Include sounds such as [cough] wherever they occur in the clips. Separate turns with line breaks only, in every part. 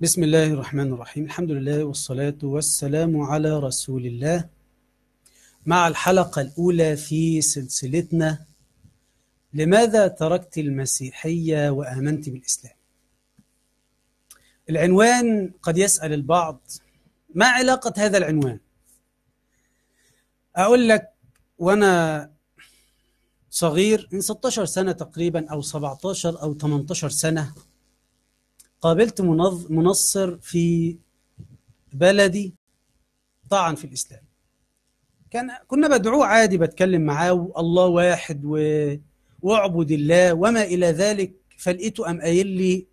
بسم الله الرحمن الرحيم الحمد لله والصلاة والسلام على رسول الله مع الحلقة الأولى في سلسلتنا لماذا تركت المسيحية وآمنت بالإسلام العنوان قد يسأل البعض ما علاقة هذا العنوان أقول لك وأنا صغير من 16 سنة تقريبا أو 17 أو 18 سنة قابلت منصر في بلدي طعن في الإسلام كان كنا بدعوه عادي بتكلم معاه والله واحد و... واعبد الله وما إلى ذلك فلقيته قام قايل لي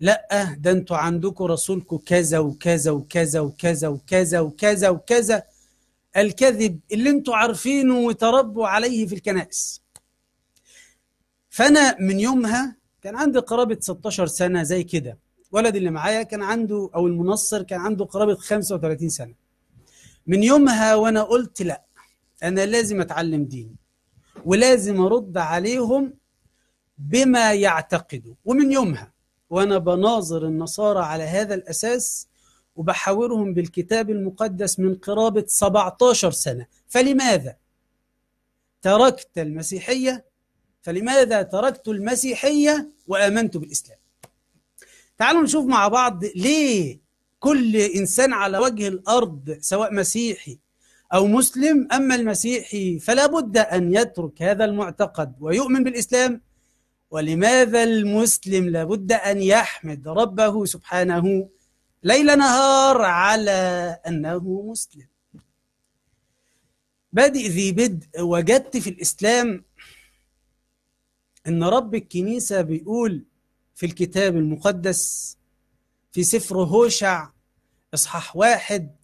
لا ده انتوا عندكم رسولكم كذا وكذا وكذا وكذا وكذا وكذا وكذا الكذب اللي انتوا عارفينه وتربوا عليه في الكنائس فانا من يومها كان عندي قرابه 16 سنه زي كده الولد اللي معايا كان عنده او المنصر كان عنده قرابه 35 سنه من يومها وانا قلت لا انا لازم اتعلم دين ولازم ارد عليهم بما يعتقدوا ومن يومها وانا بناظر النصارى على هذا الاساس وبحاورهم بالكتاب المقدس من قرابه 17 سنه فلماذا تركت المسيحيه فلماذا تركت المسيحيه وآمنت بالإسلام تعالوا نشوف مع بعض ليه كل إنسان على وجه الأرض سواء مسيحي أو مسلم أما المسيحي فلا بد أن يترك هذا المعتقد ويؤمن بالإسلام ولماذا المسلم لابد أن يحمد ربه سبحانه ليل نهار على أنه مسلم بادئ ذي بدء وجدت في الإسلام إن رب الكنيسة بيقول في الكتاب المقدس في سفر هوشع إصحاح واحد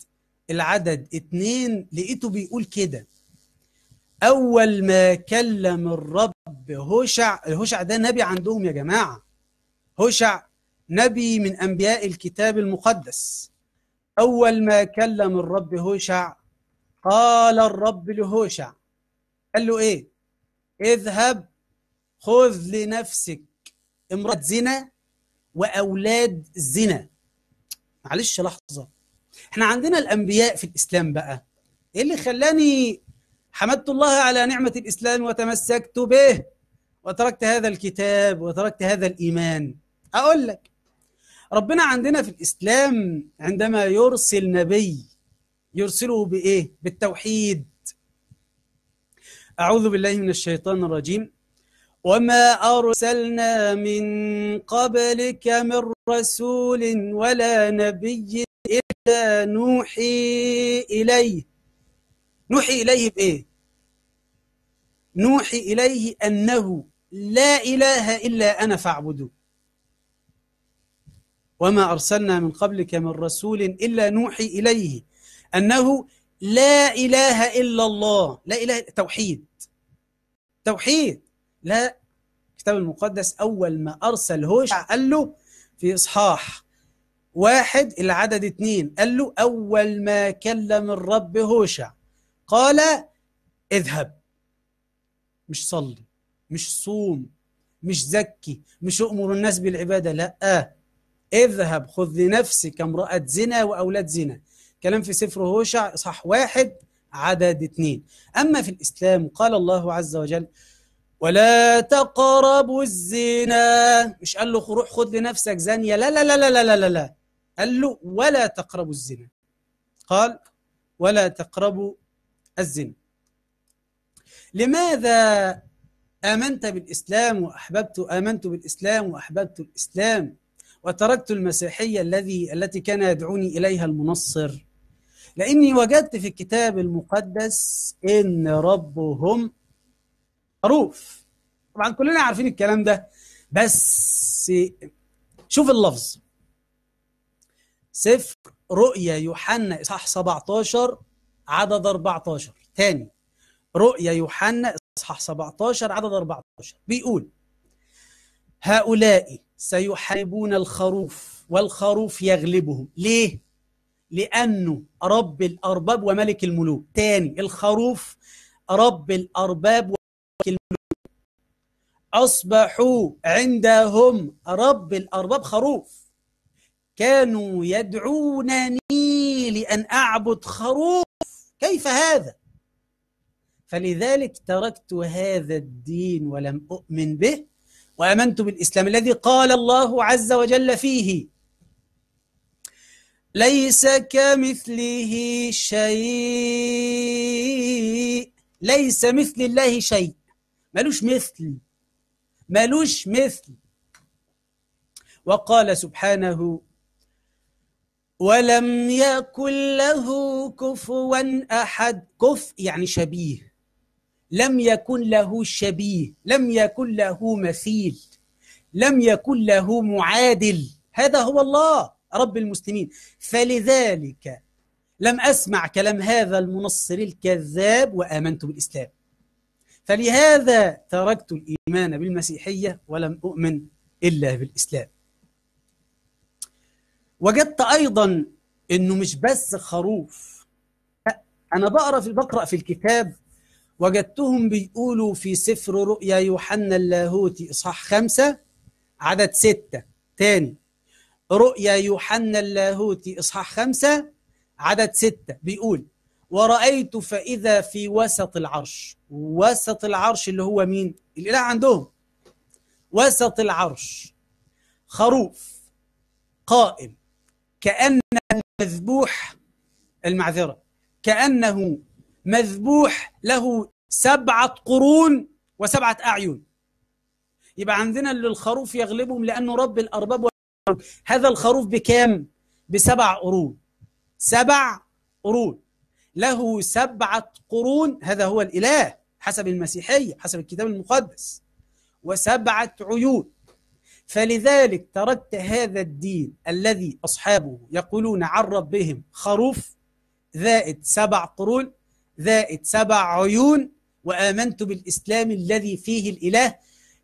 العدد اتنين لقيته بيقول كده أول ما كلم الرب هوشع هوشع ده نبي عندهم يا جماعة هوشع نبي من أنبياء الكتاب المقدس أول ما كلم الرب هوشع قال الرب لهوشع قال له إيه اذهب خذ لنفسك امرأة زنا وأولاد زنا معلش لحظة احنا عندنا الأنبياء في الإسلام بقى ايه اللي خلاني حمدت الله على نعمة الإسلام وتمسكت به وتركت هذا الكتاب وتركت هذا الإيمان أقول لك ربنا عندنا في الإسلام عندما يرسل نبي يرسله بإيه؟ بالتوحيد أعوذ بالله من الشيطان الرجيم وما أرسلنا من قبلك من رسول ولا نبي إلا نوحي إليه نوحي إليه بإيه؟ نوحي إليه أنه لا إله إلا أنا فاعبده وما أرسلنا من قبلك من رسول إلا نوحي إليه أنه لا إله إلا الله لا إله توحيد توحيد لا الكتاب المقدس أول ما أرسل هوشع قال له في إصحاح واحد العدد اثنين قال له أول ما كلم الرب هوشع قال اذهب مش صلي مش صوم مش زكي مش أؤمر الناس بالعبادة لا اذهب خذ لنفسك امرأة زنا وأولاد زنا كلام في سفر هوشع إصحاح واحد عدد اثنين أما في الإسلام قال الله عز وجل ولا تقربوا الزنا مش قال له روح خد لنفسك زانية لا لا لا لا لا لا لا قال له ولا تقربوا الزنا قال ولا تقربوا الزنا لماذا آمنت بالإسلام وأحببت آمنت بالإسلام وأحببت الإسلام وتركت المسيحية الذي التي كان يدعوني إليها المنصر لأني وجدت في الكتاب المقدس إن ربهم معروف طبعا كلنا عارفين الكلام ده بس شوف اللفظ سفر رؤيا يوحنا اصحاح 17 عدد 14 تاني رؤيا يوحنا اصحاح 17 عدد 14 بيقول هؤلاء سيحاربون الخروف والخروف يغلبهم ليه لانه رب الارباب وملك الملوك تاني الخروف رب الارباب أصبحوا عندهم رب الأرباب خروف كانوا يدعونني لأن أعبد خروف كيف هذا؟ فلذلك تركت هذا الدين ولم أؤمن به وآمنت بالإسلام الذي قال الله عز وجل فيه ليس كمثله شيء ليس مثل الله شيء ملوش مثل ملوش مثل وقال سبحانه ولم يكن له كفوا أحد كف يعني شبيه لم يكن له شبيه لم يكن له مثيل لم يكن له معادل هذا هو الله رب المسلمين فلذلك لم أسمع كلام هذا المنصر الكذاب وآمنت بالإسلام فلهذا تركت الإيمان بالمسيحية ولم أؤمن إلا بالإسلام وجدت أيضا إنه مش بس خروف أنا بقرأ في بقرأ في الكتاب وجدتهم بيقولوا في سفر رؤيا يوحنا اللاهوتي إصحاح خمسة عدد ستة تاني رؤيا يوحنا اللاهوتي إصحاح خمسة عدد ستة بيقول ورأيت فإذا في وسط العرش وسط العرش اللي هو مين؟ الإله عندهم وسط العرش خروف قائم كأن مذبوح المعذرة كأنه مذبوح له سبعة قرون وسبعة أعين يبقى عندنا اللي الخروف يغلبهم لأنه رب الأرباب هذا الخروف بكام؟ بسبع قرون سبع قرون له سبعة قرون هذا هو الإله حسب المسيحية حسب الكتاب المقدس وسبعة عيون فلذلك تركت هذا الدين الذي أصحابه يقولون عن ربهم خروف ذائد سبع قرون ذائد سبع عيون وآمنت بالإسلام الذي فيه الإله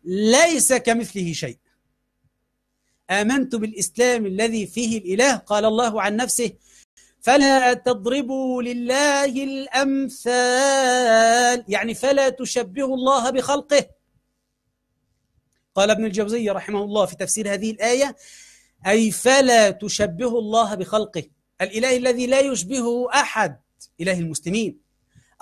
ليس كمثله شيء آمنت بالإسلام الذي فيه الإله قال الله عن نفسه فلا تضربوا لله الأمثال يعني فلا تشبهوا الله بخلقه قال ابن الجوزي رحمه الله في تفسير هذه الآية أي فلا تشبهوا الله بخلقه الإله الذي لا يشبهه أحد إله المسلمين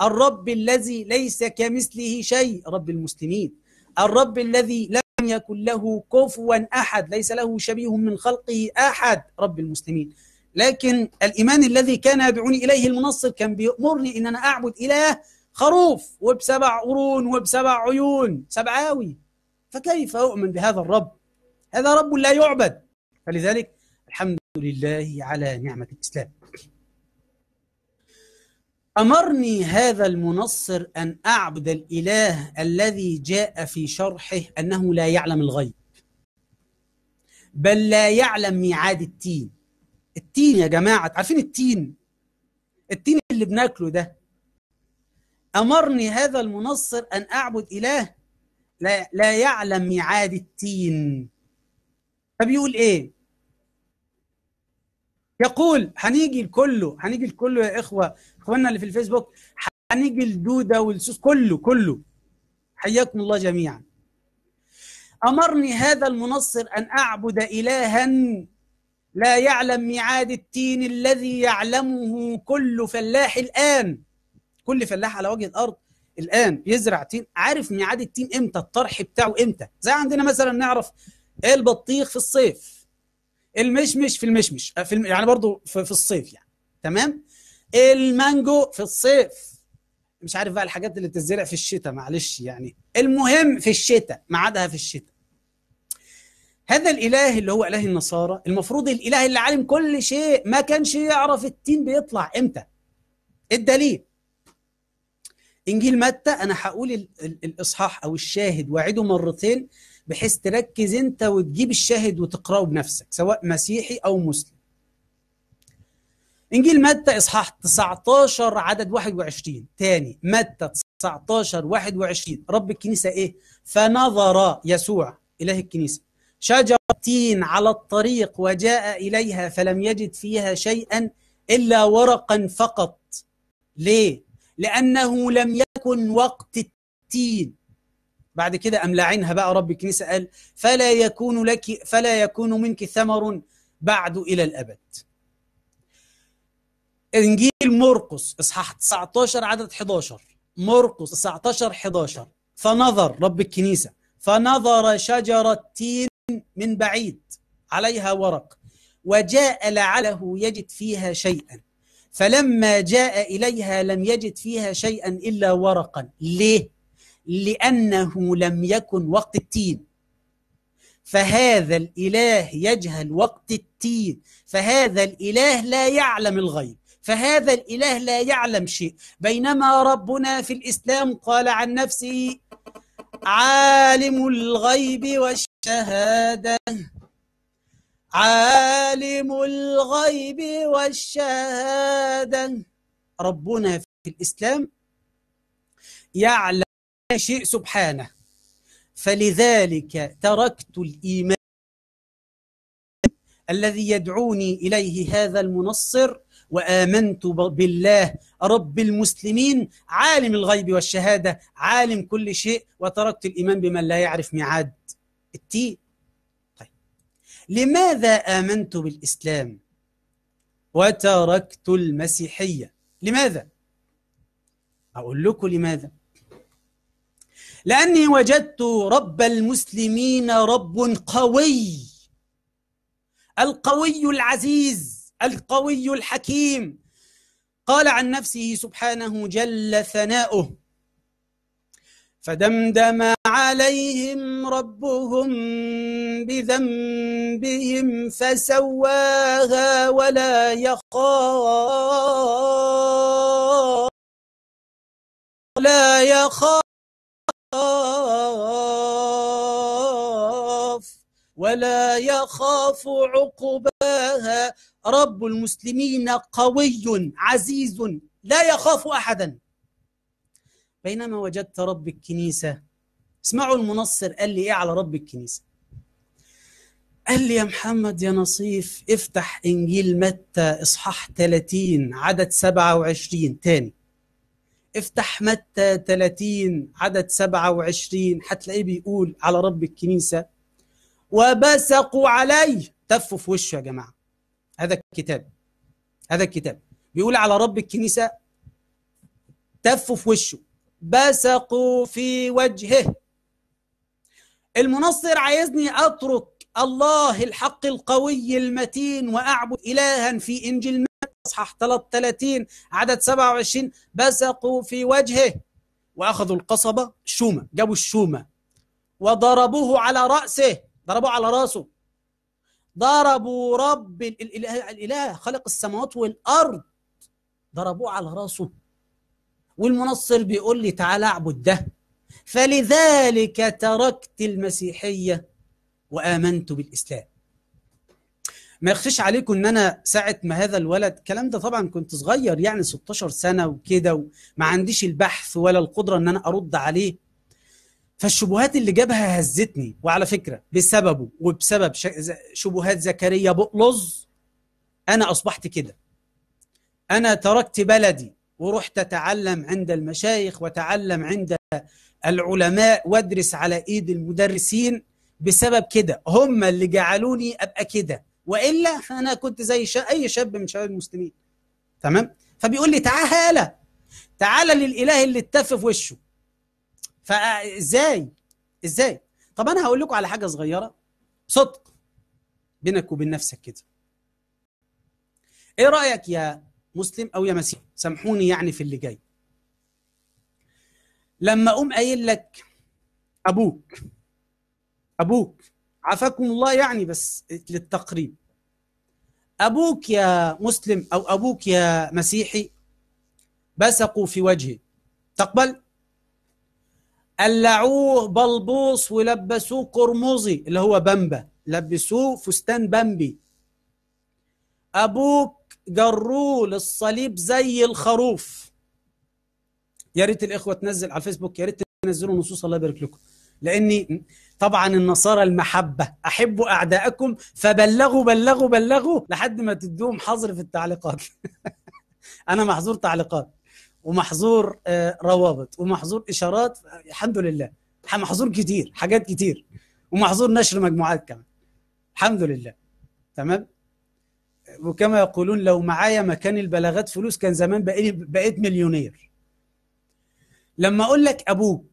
الرب الذي ليس كمثله شيء رب المسلمين الرب الذي لم يكن له كفوا أحد ليس له شبيه من خلقه أحد رب المسلمين لكن الإيمان الذي كان يدعوني إليه المنصر كان بيأمرني إن أنا أعبد إله خروف وبسبع قرون وبسبع عيون سبعاوي فكيف أؤمن بهذا الرب هذا رب لا يعبد فلذلك الحمد لله على نعمة الإسلام أمرني هذا المنصر أن أعبد الإله الذي جاء في شرحه أنه لا يعلم الغيب بل لا يعلم ميعاد التين التين يا جماعه عارفين التين التين اللي بناكله ده امرني هذا المنصر ان اعبد اله لا, لا يعلم ميعاد التين فبيقول ايه يقول هنيجي لكله هنيجي لكله يا اخوه اخواننا اللي في الفيسبوك هنيجي لدوده والسوس كله كله حياكم الله جميعا امرني هذا المنصر ان اعبد الها لا يعلم ميعاد التين الذي يعلمه كل فلاح الآن كل فلاح على وجه الأرض الآن يزرع تين عارف ميعاد التين إمتى الطرح بتاعه إمتى زي عندنا مثلا نعرف إيه البطيخ في الصيف المشمش في المشمش آه، في الم... يعني برضو في, في الصيف يعني تمام المانجو في الصيف مش عارف بقى الحاجات اللي بتزرع في الشتاء معلش يعني المهم في الشتاء ميعادها في الشتاء هذا الاله اللي هو اله النصارى المفروض الاله اللي عالم كل شيء ما كانش يعرف التين بيطلع امتى الدليل انجيل متى انا هقول الاصحاح او الشاهد واعده مرتين بحيث تركز انت وتجيب الشاهد وتقراه بنفسك سواء مسيحي او مسلم انجيل متى اصحاح 19 عدد 21 تاني متى 19 21 رب الكنيسه ايه فنظر يسوع اله الكنيسه شجرة تين على الطريق وجاء إليها فلم يجد فيها شيئا إلا ورقا فقط ليه؟ لأنه لم يكن وقت التين بعد كده أملعينها بقى رب الكنيسة قال فلا يكون لك فلا يكون منك ثمر بعد إلى الأبد إنجيل مرقس إصحاح 19 عدد 11 مرقس 19 11 فنظر رب الكنيسة فنظر شجرة تين من بعيد عليها ورق وجاء لعله يجد فيها شيئا فلما جاء إليها لم يجد فيها شيئا إلا ورقا ليه؟ لأنه لم يكن وقت التين فهذا الإله يجهل وقت التين فهذا الإله لا يعلم الغيب فهذا الإله لا يعلم شيء بينما ربنا في الإسلام قال عن نفسه عالم الغيب والشيء الشهادة عالم الغيب والشهادة ربنا في الإسلام يعلم شيء سبحانه فلذلك تركت الإيمان الذي يدعوني إليه هذا المنصر وآمنت بالله رب المسلمين عالم الغيب والشهادة عالم كل شيء وتركت الإيمان بمن لا يعرف ميعاد التي طيب لماذا آمنت بالإسلام وتركت المسيحية لماذا؟ أقول لكم لماذا لأني وجدت رب المسلمين رب قوي القوي العزيز القوي الحكيم قال عن نفسه سبحانه جل ثناؤه فدمدم عليهم ربهم بذنبهم فسواها ولا يخاف لا يخاف ولا يخاف عقباها رب المسلمين قوي عزيز لا يخاف احدا بينما وجدت رب الكنيسة اسمعوا المنصر قال لي إيه على رب الكنيسة قال لي يا محمد يا نصيف افتح إنجيل متى إصحاح 30 عدد 27 تاني افتح متى 30 عدد 27 هتلاقيه بيقول على رب الكنيسة وبسقوا عليه تفوا في وشه يا جماعة هذا الكتاب هذا الكتاب بيقول على رب الكنيسة تفوا في وشه بسقوا في وجهه المنصر عايزني أترك الله الحق القوي المتين وأعبد إلها في إنجيل اصحاح 33 عدد 27 بسقوا في وجهه واخذوا القصبه الشومه جابوا الشومه وضربوه على راسه ضربوه على راسه ضربوا رب الاله, الإله خلق السماوات والارض ضربوه على راسه والمنصر بيقول لي تعالى اعبد ده فلذلك تركت المسيحية وآمنت بالإسلام ما يخفيش عليكم ان انا ساعه ما هذا الولد الكلام ده طبعا كنت صغير يعني 16 سنه وكده وما عنديش البحث ولا القدره ان انا ارد عليه فالشبهات اللي جابها هزتني وعلى فكره بسببه وبسبب شبهات زكريا بقلص انا اصبحت كده انا تركت بلدي ورحت تتعلم عند المشايخ وتعلم عند العلماء وادرس على ايد المدرسين بسبب كده هم اللي جعلوني ابقى كده والا فانا كنت زي اي شاب من شباب المسلمين تمام فبيقول لي تعالى تعالى للاله اللي اتف في وشه فازاي ازاي طب انا هقول لكم على حاجه صغيره صدق بينك وبين نفسك كده ايه رايك يا مسلم او يا مسيح سامحوني يعني في اللي جاي لما اقوم قايل لك ابوك ابوك عافاكم الله يعني بس للتقريب ابوك يا مسلم او ابوك يا مسيحي بسقوا في وجهي تقبل قلعوه بلبوص ولبسوه قرمزي اللي هو بمبه لبسوه فستان بمبي ابوك جروه للصليب زي الخروف يا ريت الاخوه تنزل على الفيسبوك يا ريت تنزلوا نصوص الله يبارك لكم لاني طبعا النصارى المحبه احبوا اعداءكم فبلغوا بلغوا بلغوا لحد ما تدوهم حظر في التعليقات [laughs] انا محظور تعليقات ومحظور آه، روابط ومحظور اشارات الحمد لله محظور كتير حاجات كتير ومحظور نشر مجموعات كمان الحمد لله تمام وكما يقولون لو معايا مكان البلاغات فلوس كان زمان بقيت, بقيت مليونير لما أقول لك أبوك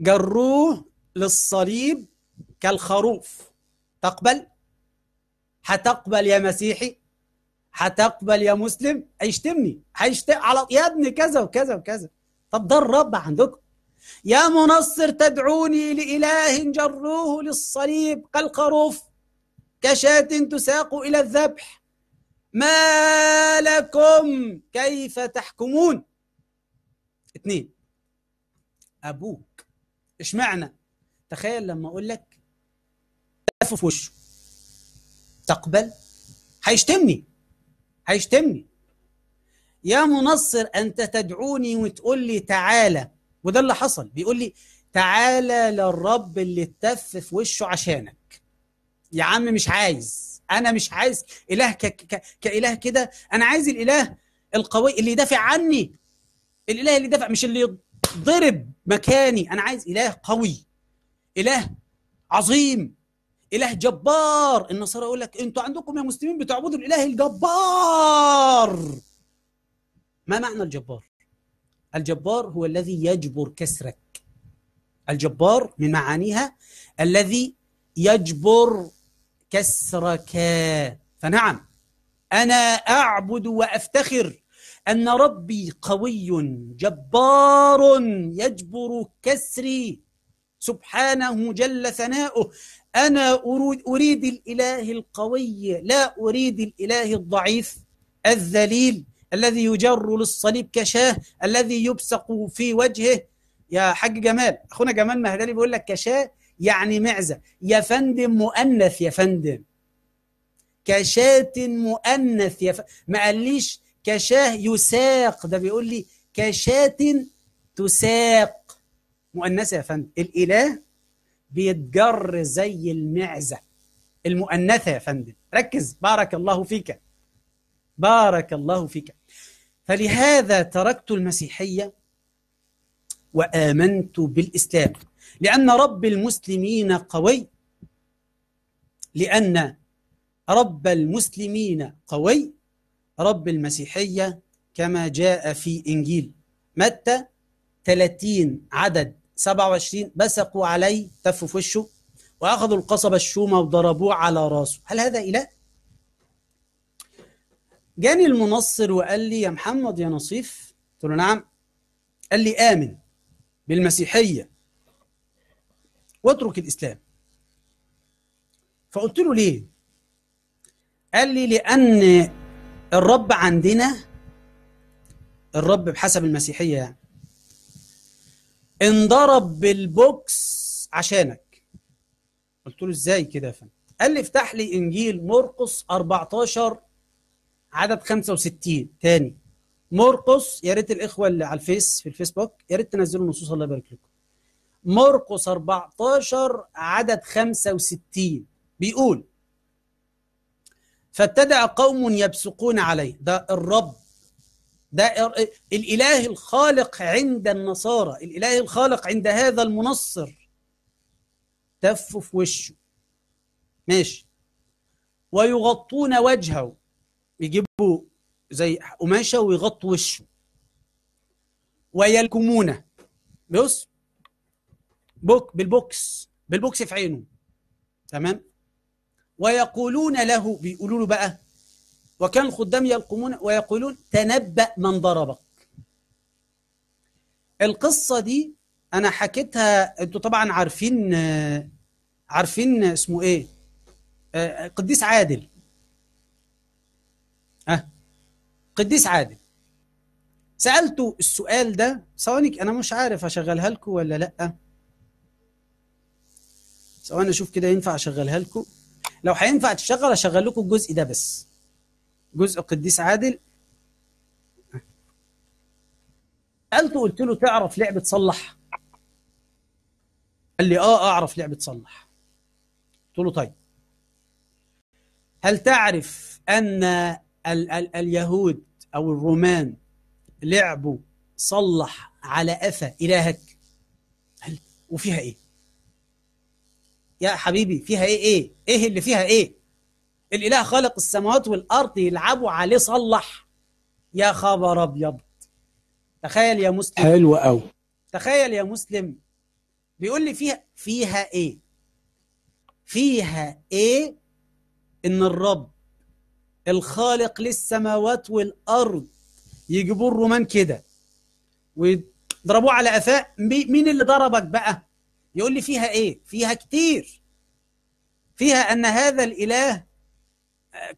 جروه للصليب كالخروف تقبل؟ هتقبل يا مسيحي؟ هتقبل يا مسلم؟ هيشتمني هيشتم على يا ابني كذا وكذا وكذا طب ده الرب عندكم يا منصر تدعوني لإله جروه للصليب كالخروف كشاة تساق إلى الذبح ما لكم كيف تحكمون اثنين أبوك اشمعنى تخيل لما أقول لك تقف في وشه تقبل هيشتمني هيشتمني يا منصر أنت تدعوني وتقول لي تعالى وده اللي حصل بيقول لي تعالى للرب اللي اتف في وشه عشانك يا عم مش عايز انا مش عايز اله ك... ك... كاله كده انا عايز الاله القوي اللي يدافع عني الاله اللي يدافع مش اللي يضرب مكاني انا عايز اله قوي اله عظيم اله جبار النصارى يقول لك انتوا عندكم يا مسلمين بتعبدوا الاله الجبار ما معنى الجبار الجبار هو الذي يجبر كسرك الجبار من معانيها الذي يجبر كسرك فنعم أنا أعبد وأفتخر أن ربي قوي جبار يجبر كسري سبحانه جل ثناؤه أنا أريد, أريد الإله القوي لا أريد الإله الضعيف الذليل الذي يجر للصليب كشاه الذي يبصق في وجهه يا حاج جمال أخونا جمال مهدلي بيقول لك كشاه يعني معزة يا فندم مؤنث يا فندم كشاة مؤنث يا ف... ما قاليش كشاه يساق ده بيقول لي كشاة تساق مؤنثة يا فندم الإله بيتجر زي المعزة المؤنثة يا فندم ركز بارك الله فيك بارك الله فيك فلهذا تركت المسيحية وآمنت بالإسلام لأن رب المسلمين قوي لأن رب المسلمين قوي رب المسيحية كما جاء في إنجيل متى 30 عدد 27 بسقوا عليه تفوا في وشه وأخذوا القصب الشومة وضربوه على راسه هل هذا إله؟ جاني المنصر وقال لي يا محمد يا نصيف قلت له نعم قال لي آمن بالمسيحية واترك الإسلام فقلت له ليه قال لي لأن الرب عندنا الرب بحسب المسيحية يعني انضرب بالبوكس عشانك قلت له ازاي كده يا فندم قال لي افتح لي انجيل مرقس 14 عدد 65 تاني مرقس يا ريت الاخوه اللي على الفيس في الفيسبوك يا ريت تنزلوا النصوص الله يبارك لكم مرقس 14 عدد 65 بيقول فابتدأ قوم يبصقون عليه ده الرب ده الإله الخالق عند النصارى الإله الخالق عند هذا المنصر تف في وشه ماشي ويغطون وجهه يجيبوا زي قماشه ويغطوا وشه ويلكمونه بص بوك بالبوكس بالبوكس في عينه تمام ويقولون له بيقولوا له بقى وكان الخدام يلقمون ويقولون تنبأ من ضربك القصة دي أنا حكيتها أنتوا طبعا عارفين عارفين اسمه إيه آه، قديس عادل أه قديس عادل سألته السؤال ده ثواني أنا مش عارف أشغلها لكم ولا لأ سواء اشوف كده ينفع اشغلها لكم لو هينفع تشغل اشغل لكم الجزء ده بس جزء قديس عادل سالته قلت له تعرف لعبه صلح قال لي اه اعرف لعبه صلح قلت له طيب هل تعرف ان ال ال اليهود او الرومان لعبوا صلح على افا الهك هل وفيها ايه يا حبيبي فيها ايه ايه ايه اللي فيها ايه الاله خالق السماوات والارض يلعبوا عليه صلح يا خبر ابيض تخيل يا مسلم حلو قوي تخيل يا مسلم بيقول لي فيها فيها ايه فيها ايه ان الرب الخالق للسماوات والارض يجيبوا الرومان كده ويضربوه على قفاه مين اللي ضربك بقى يقول لي فيها ايه فيها كتير فيها ان هذا الاله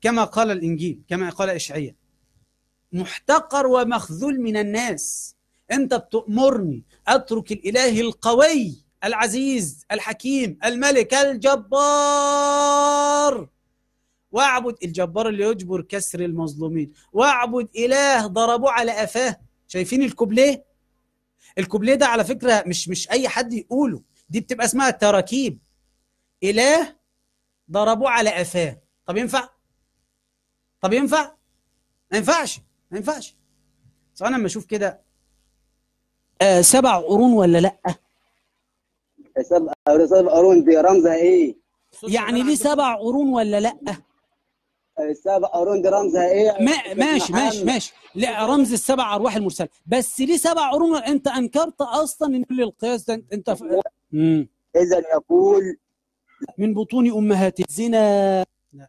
كما قال الانجيل كما قال اشعياء محتقر ومخذول من الناس انت بتؤمرني اترك الاله القوي العزيز الحكيم الملك الجبار واعبد الجبار اللي يجبر كسر المظلومين واعبد اله ضربوه على قفاه شايفين الكوبليه الكوبليه ده على فكره مش مش اي حد يقوله دي بتبقى اسمها تراكيب إله ضربوه على أفاه طب ينفع؟ طب ينفع؟ ما ينفعش ما ينفعش بس أنا لما أشوف كده آه سبع قرون ولا لأ؟ سبع قرون دي رمزها إيه؟ يعني ليه سبع قرون ولا لأ؟ السبع قرون دي رمزها ايه؟ ما ماشي ماشي ماشي لا رمز السبع ارواح المرسله بس ليه سبع قرون انت انكرت اصلا ان القياس ده انت ف... إذا يقول من بطون امهات الزنا لا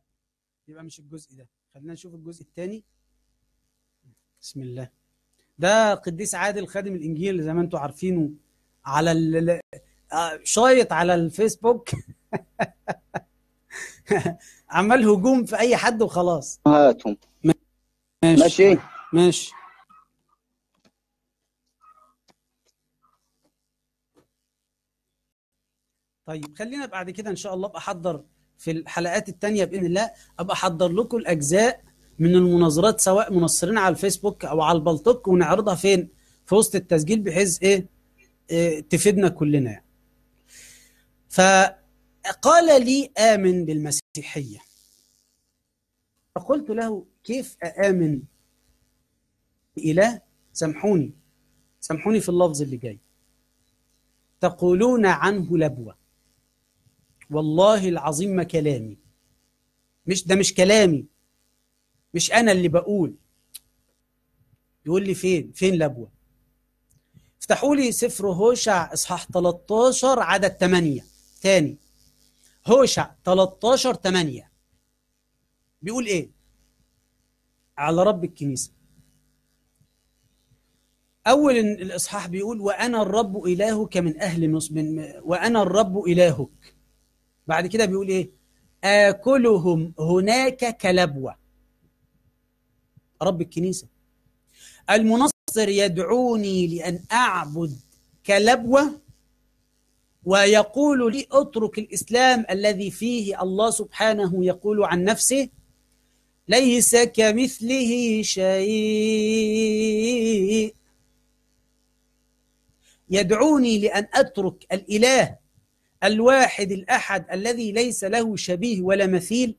يبقى مش الجزء ده خلينا نشوف الجزء الثاني بسم الله ده قديس عادل خادم الإنجيل زي ما أنتم عارفينه على آه، شايط على الفيسبوك [laughs] عمل هجوم في أي حد وخلاص هاتهم ماشي ماشي, ماشي. طيب خلينا بعد كده ان شاء الله ابقى احضر في الحلقات التانية باذن الله ابقى احضر لكم الاجزاء من المناظرات سواء منصرين على الفيسبوك او على البلطوك ونعرضها فين في وسط التسجيل بحيث ايه, إيه تفيدنا كلنا يعني. فقال لي امن بالمسيحيه فقلت له كيف آمن إله سامحوني سامحوني في اللفظ اللي جاي تقولون عنه لبوة والله العظيم ما كلامي مش ده مش كلامي مش انا اللي بقول يقول لي فين فين لبوه افتحوا لي سفر هوشع اصحاح 13 عدد 8 تاني هوشع 13 8 بيقول ايه على رب الكنيسه اول الاصحاح بيقول وانا الرب الهك من اهل مصر من وانا الرب الهك بعد كده بيقول ايه آكلهم هناك كلبوة رب الكنيسة المنصر يدعوني لأن أعبد كلبوة ويقول لي اترك الإسلام الذي فيه الله سبحانه يقول عن نفسه ليس كمثله شيء يدعوني لأن أترك الإله الواحد الأحد الذي ليس له شبيه ولا مثيل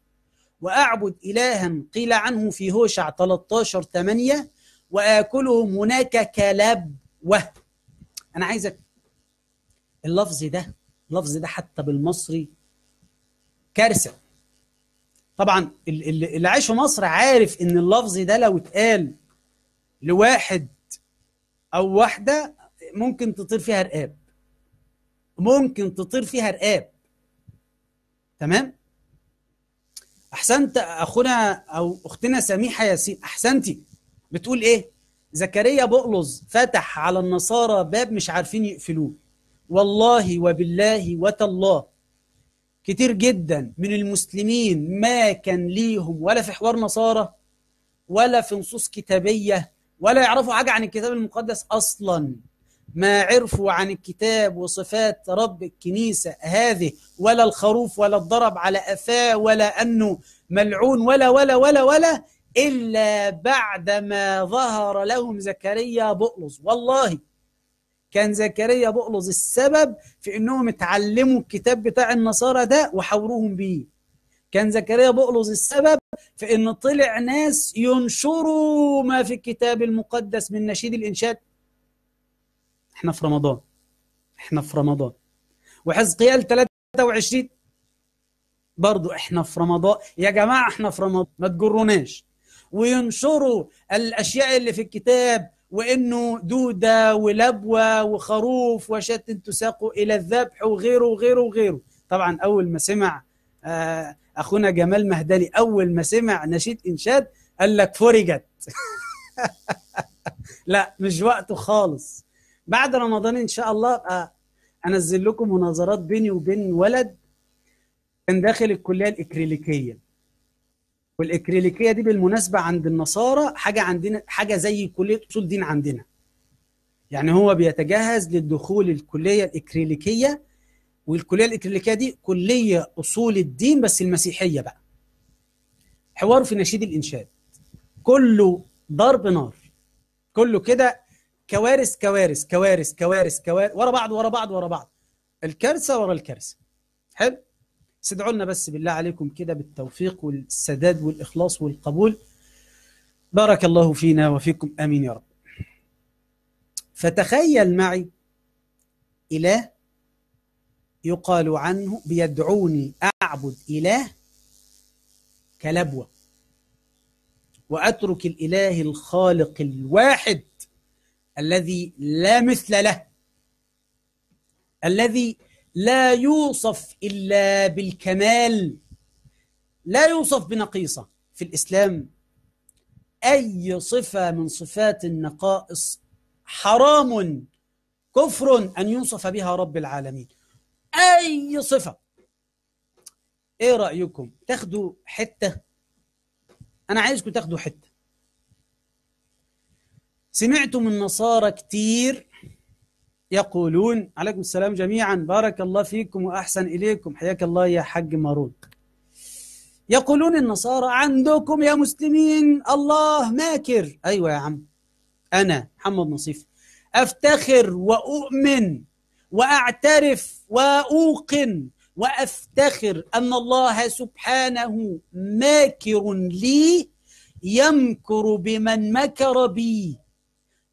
وأعبد إلها قيل عنه في هوشع 13 8 وآكلهم هناك و أنا عايزك اللفظ ده اللفظ ده حتى بالمصري كارثة طبعا اللي عايش في مصر عارف إن اللفظ ده لو اتقال لواحد أو واحدة ممكن تطير فيها رقاب ممكن تطير فيها رقاب تمام احسنت اخونا او اختنا سميحه ياسين احسنتي بتقول ايه زكريا بقلظ فتح على النصارى باب مش عارفين يقفلوه والله وبالله وتالله كتير جدا من المسلمين ما كان ليهم ولا في حوار نصارى ولا في نصوص كتابيه ولا يعرفوا حاجه عن الكتاب المقدس اصلا ما عرفوا عن الكتاب وصفات رب الكنيسة هذه ولا الخروف ولا الضرب على أفاه ولا أنه ملعون ولا ولا ولا ولا إلا بعدما ظهر لهم زكريا بؤلص والله كان زكريا بؤلص السبب في أنهم اتعلموا الكتاب بتاع النصارى ده وحوروهم بيه كان زكريا بؤلص السبب في أن طلع ناس ينشروا ما في الكتاب المقدس من نشيد الإنشاد احنا في رمضان احنا في رمضان وحزقيال 23 برضو احنا في رمضان يا جماعة احنا في رمضان ما تجروناش وينشروا الاشياء اللي في الكتاب وانه دودة ولبوة وخروف وشات تساق الى الذبح وغيره وغيره وغيره طبعا اول ما سمع آه، اخونا جمال مهدلي اول ما سمع نشيد انشاد قال لك فرجت [laughs] لا مش وقته خالص بعد رمضان ان شاء الله ابقى آه، انزل لكم مناظرات بيني وبين ولد كان داخل الكليه الاكريليكيه والاكريليكيه دي بالمناسبه عند النصارى حاجه عندنا حاجه زي كليه اصول دين عندنا يعني هو بيتجهز للدخول الكليه الاكريليكيه والكليه الاكريليكيه دي كليه اصول الدين بس المسيحيه بقى حوار في نشيد الانشاد كله ضرب نار كله كده كوارث كوارث كوارث كوارث كوارث ورا بعض ورا بعض ورا بعض الكارثه ورا الكارثه حلو استدعوا لنا بس بالله عليكم كده بالتوفيق والسداد والاخلاص والقبول بارك الله فينا وفيكم امين يا رب فتخيل معي اله يقال عنه بيدعوني اعبد اله كلبوه واترك الاله الخالق الواحد الذي لا مثل له الذي لا يوصف إلا بالكمال لا يوصف بنقيصة في الإسلام أي صفة من صفات النقائص حرام كفر أن يوصف بها رب العالمين أي صفة إيه رأيكم تاخدوا حتة أنا عايزكم تاخدوا حتة سمعت من نصارى كتير يقولون عليكم السلام جميعا بارك الله فيكم وأحسن إليكم حياك الله يا حج ماروك يقولون النصارى عندكم يا مسلمين الله ماكر أيوة يا عم أنا محمد نصيف أفتخر وأؤمن وأعترف وأوقن وأفتخر أن الله سبحانه ماكر لي يمكر بمن مكر بي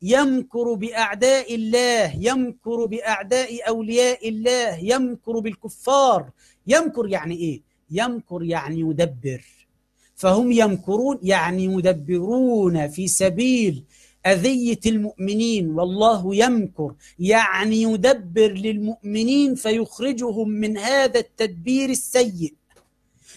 يمكر باعداء الله يمكر باعداء اولياء الله يمكر بالكفار يمكر يعني ايه يمكر يعني يدبر فهم يمكرون يعني يدبرون في سبيل أذية المؤمنين والله يمكر يعني يدبر للمؤمنين فيخرجهم من هذا التدبير السيء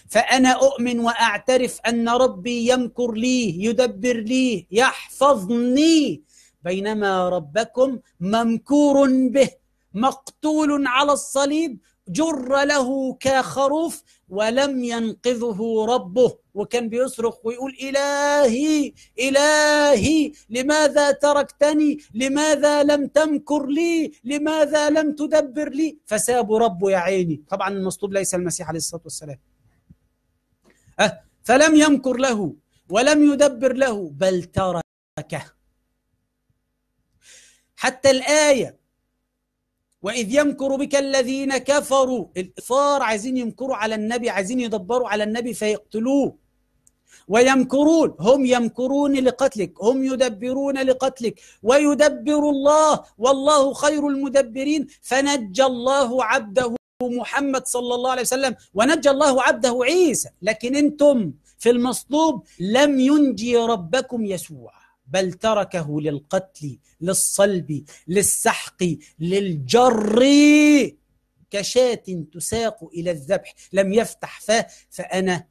فأنا أؤمن وأعترف أن ربي يمكر لي يدبر لي يحفظني بينما ربكم ممكور به مقتول على الصليب جر له كخروف ولم ينقذه ربه وكان بيصرخ ويقول إلهي إلهي لماذا تركتني لماذا لم تمكر لي لماذا لم تدبر لي فساب ربه يا عيني طبعا المصلوب ليس المسيح عليه الصلاة والسلام أه فلم يمكر له ولم يدبر له بل تركه حتى الآية وإذ يمكر بك الذين كفروا الإصرار عايزين يمكروا على النبي عايزين يدبروا على النبي فيقتلوه ويمكرون هم يمكرون لقتلك هم يدبرون لقتلك ويدبر الله والله خير المدبرين فنجى الله عبده محمد صلى الله عليه وسلم ونجى الله عبده عيسى لكن انتم في المصلوب لم ينجي ربكم يسوع بل تركه للقتل للصلب للسحق للجر كشاة تساق إلى الذبح لم يفتح فاه فأنا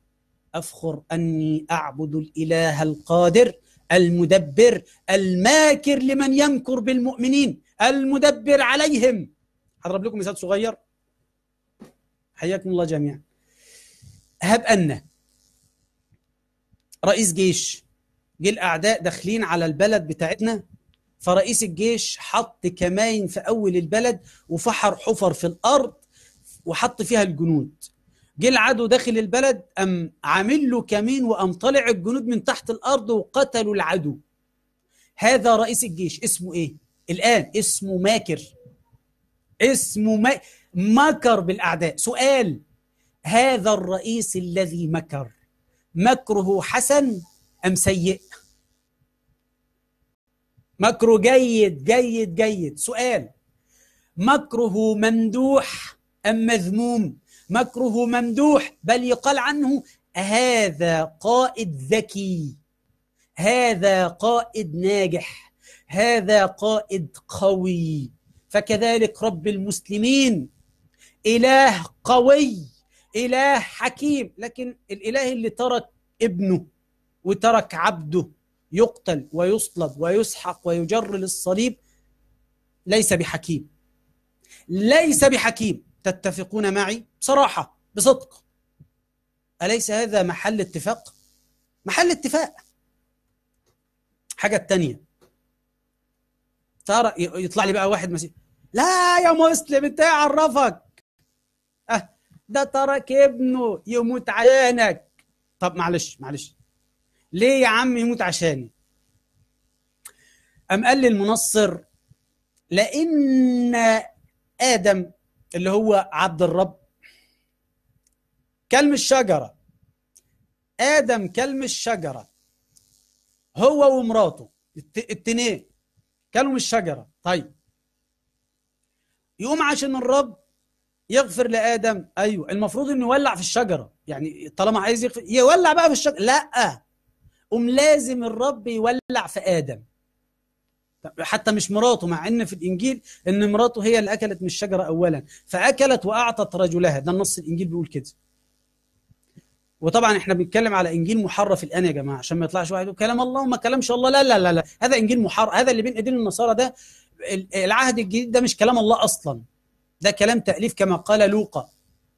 أفخر أني أعبد الإله القادر المدبر الماكر لمن يمكر بالمؤمنين المدبر عليهم هضرب لكم مثال صغير حياكم الله جميعا هب أن رئيس جيش جه الاعداء داخلين على البلد بتاعتنا فرئيس الجيش حط كمائن في اول البلد وفحر حفر في الارض وحط فيها الجنود جه العدو داخل البلد ام عامل له كمين وام طلع الجنود من تحت الارض وقتلوا العدو هذا رئيس الجيش اسمه ايه الان اسمه ماكر اسمه ما... مكر بالاعداء سؤال هذا الرئيس الذي مكر مكره حسن أم سيء مكره جيد جيد جيد سؤال مكره ممدوح أم مذموم مكره ممدوح بل يقال عنه هذا قائد ذكي هذا قائد ناجح هذا قائد قوي فكذلك رب المسلمين إله قوي إله حكيم لكن الإله اللي ترك ابنه وترك عبده يقتل ويصلب ويسحق ويجر للصليب ليس بحكيم ليس بحكيم تتفقون معي بصراحة بصدق أليس هذا محل اتفاق؟ محل اتفاق حاجة تانية ترى يطلع لي بقى واحد مسيحي لا يا مسلم انت عرفك أه، ده ترك ابنه يموت عينك طب معلش معلش ليه يا عم يموت عشاني أم قال المنصر لأن آدم اللي هو عبد الرب كلم الشجرة آدم كلم الشجرة هو ومراته التنين كلم الشجرة طيب يقوم عشان الرب يغفر لآدم أيوه المفروض إنه يولع في الشجرة يعني طالما عايز يغفر يولع بقى في الشجرة لأ قوم لازم الرب يولع في آدم حتى مش مراته مع ان في الانجيل ان مراته هي اللي اكلت من الشجره اولا فاكلت واعطت رجلها ده النص الانجيل بيقول كده وطبعا احنا بنتكلم على انجيل محرف الان يا جماعه عشان ما يطلعش واحد يقول كلام الله وما كلامش الله لا لا لا, لا. هذا انجيل محرف هذا اللي بين ايدين النصارى ده العهد الجديد ده مش كلام الله اصلا ده كلام تاليف كما قال لوقا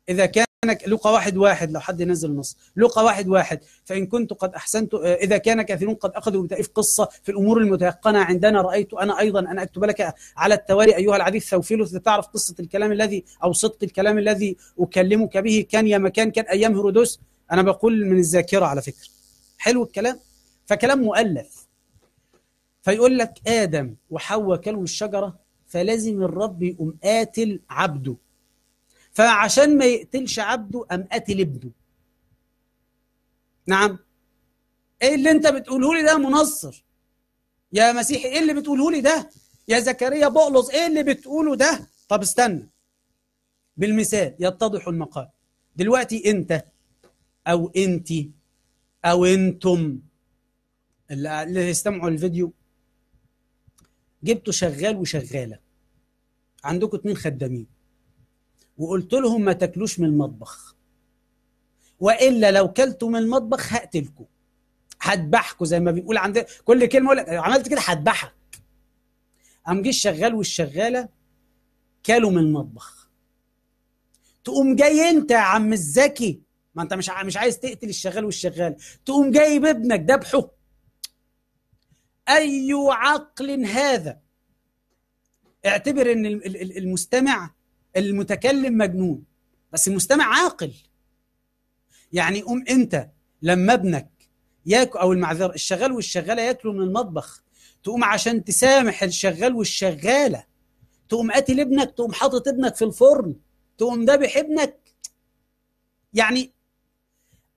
اذا كان لوقا واحد واحد لو حد ينزل النص لوقا واحد واحد فإن كنت قد أحسنت آه، إذا كان كثيرون قد أخذوا بتأليف قصة في الأمور المتيقنة عندنا رأيت أنا أيضا أن أكتب لك على التوالي أيها العزيز ثوفيلوس لتعرف قصة الكلام الذي أو صدق الكلام الذي أكلمك به كان يا مكان كان أيام هيرودوس أنا بقول من الذاكرة على فكرة حلو الكلام فكلام مؤلف فيقول لك آدم وحواء كلوا الشجرة فلازم الرب يقوم قاتل عبده فعشان ما يقتلش عبده أم قتل ابنه نعم ايه اللي انت بتقوله لي ده منصر يا مسيحي ايه اللي بتقوله لي ده يا زكريا بقلص ايه اللي بتقوله ده طب استنى بالمثال يتضح المقال دلوقتي انت او انت او انتم اللي يستمعوا الفيديو جبتوا شغال وشغاله عندكم اتنين خدامين وقلت لهم ما تاكلوش من المطبخ والا لو كلتوا من المطبخ هقتلكم هذبحكوا زي ما بيقول عندنا كل كلمه اقول لك عملت كده هذبحك قام جه الشغال والشغاله كلوا من المطبخ تقوم جاي انت يا عم الزكي ما انت مش مش عايز تقتل الشغال والشغاله تقوم جايب ابنك ذبحه اي عقل هذا اعتبر ان المستمع المتكلم مجنون بس المستمع عاقل يعني قوم انت لما ابنك ياكل او المعذره الشغال والشغاله ياكلوا من المطبخ تقوم عشان تسامح الشغال والشغاله تقوم قاتل ابنك تقوم حاطط ابنك في الفرن تقوم ذابح ابنك يعني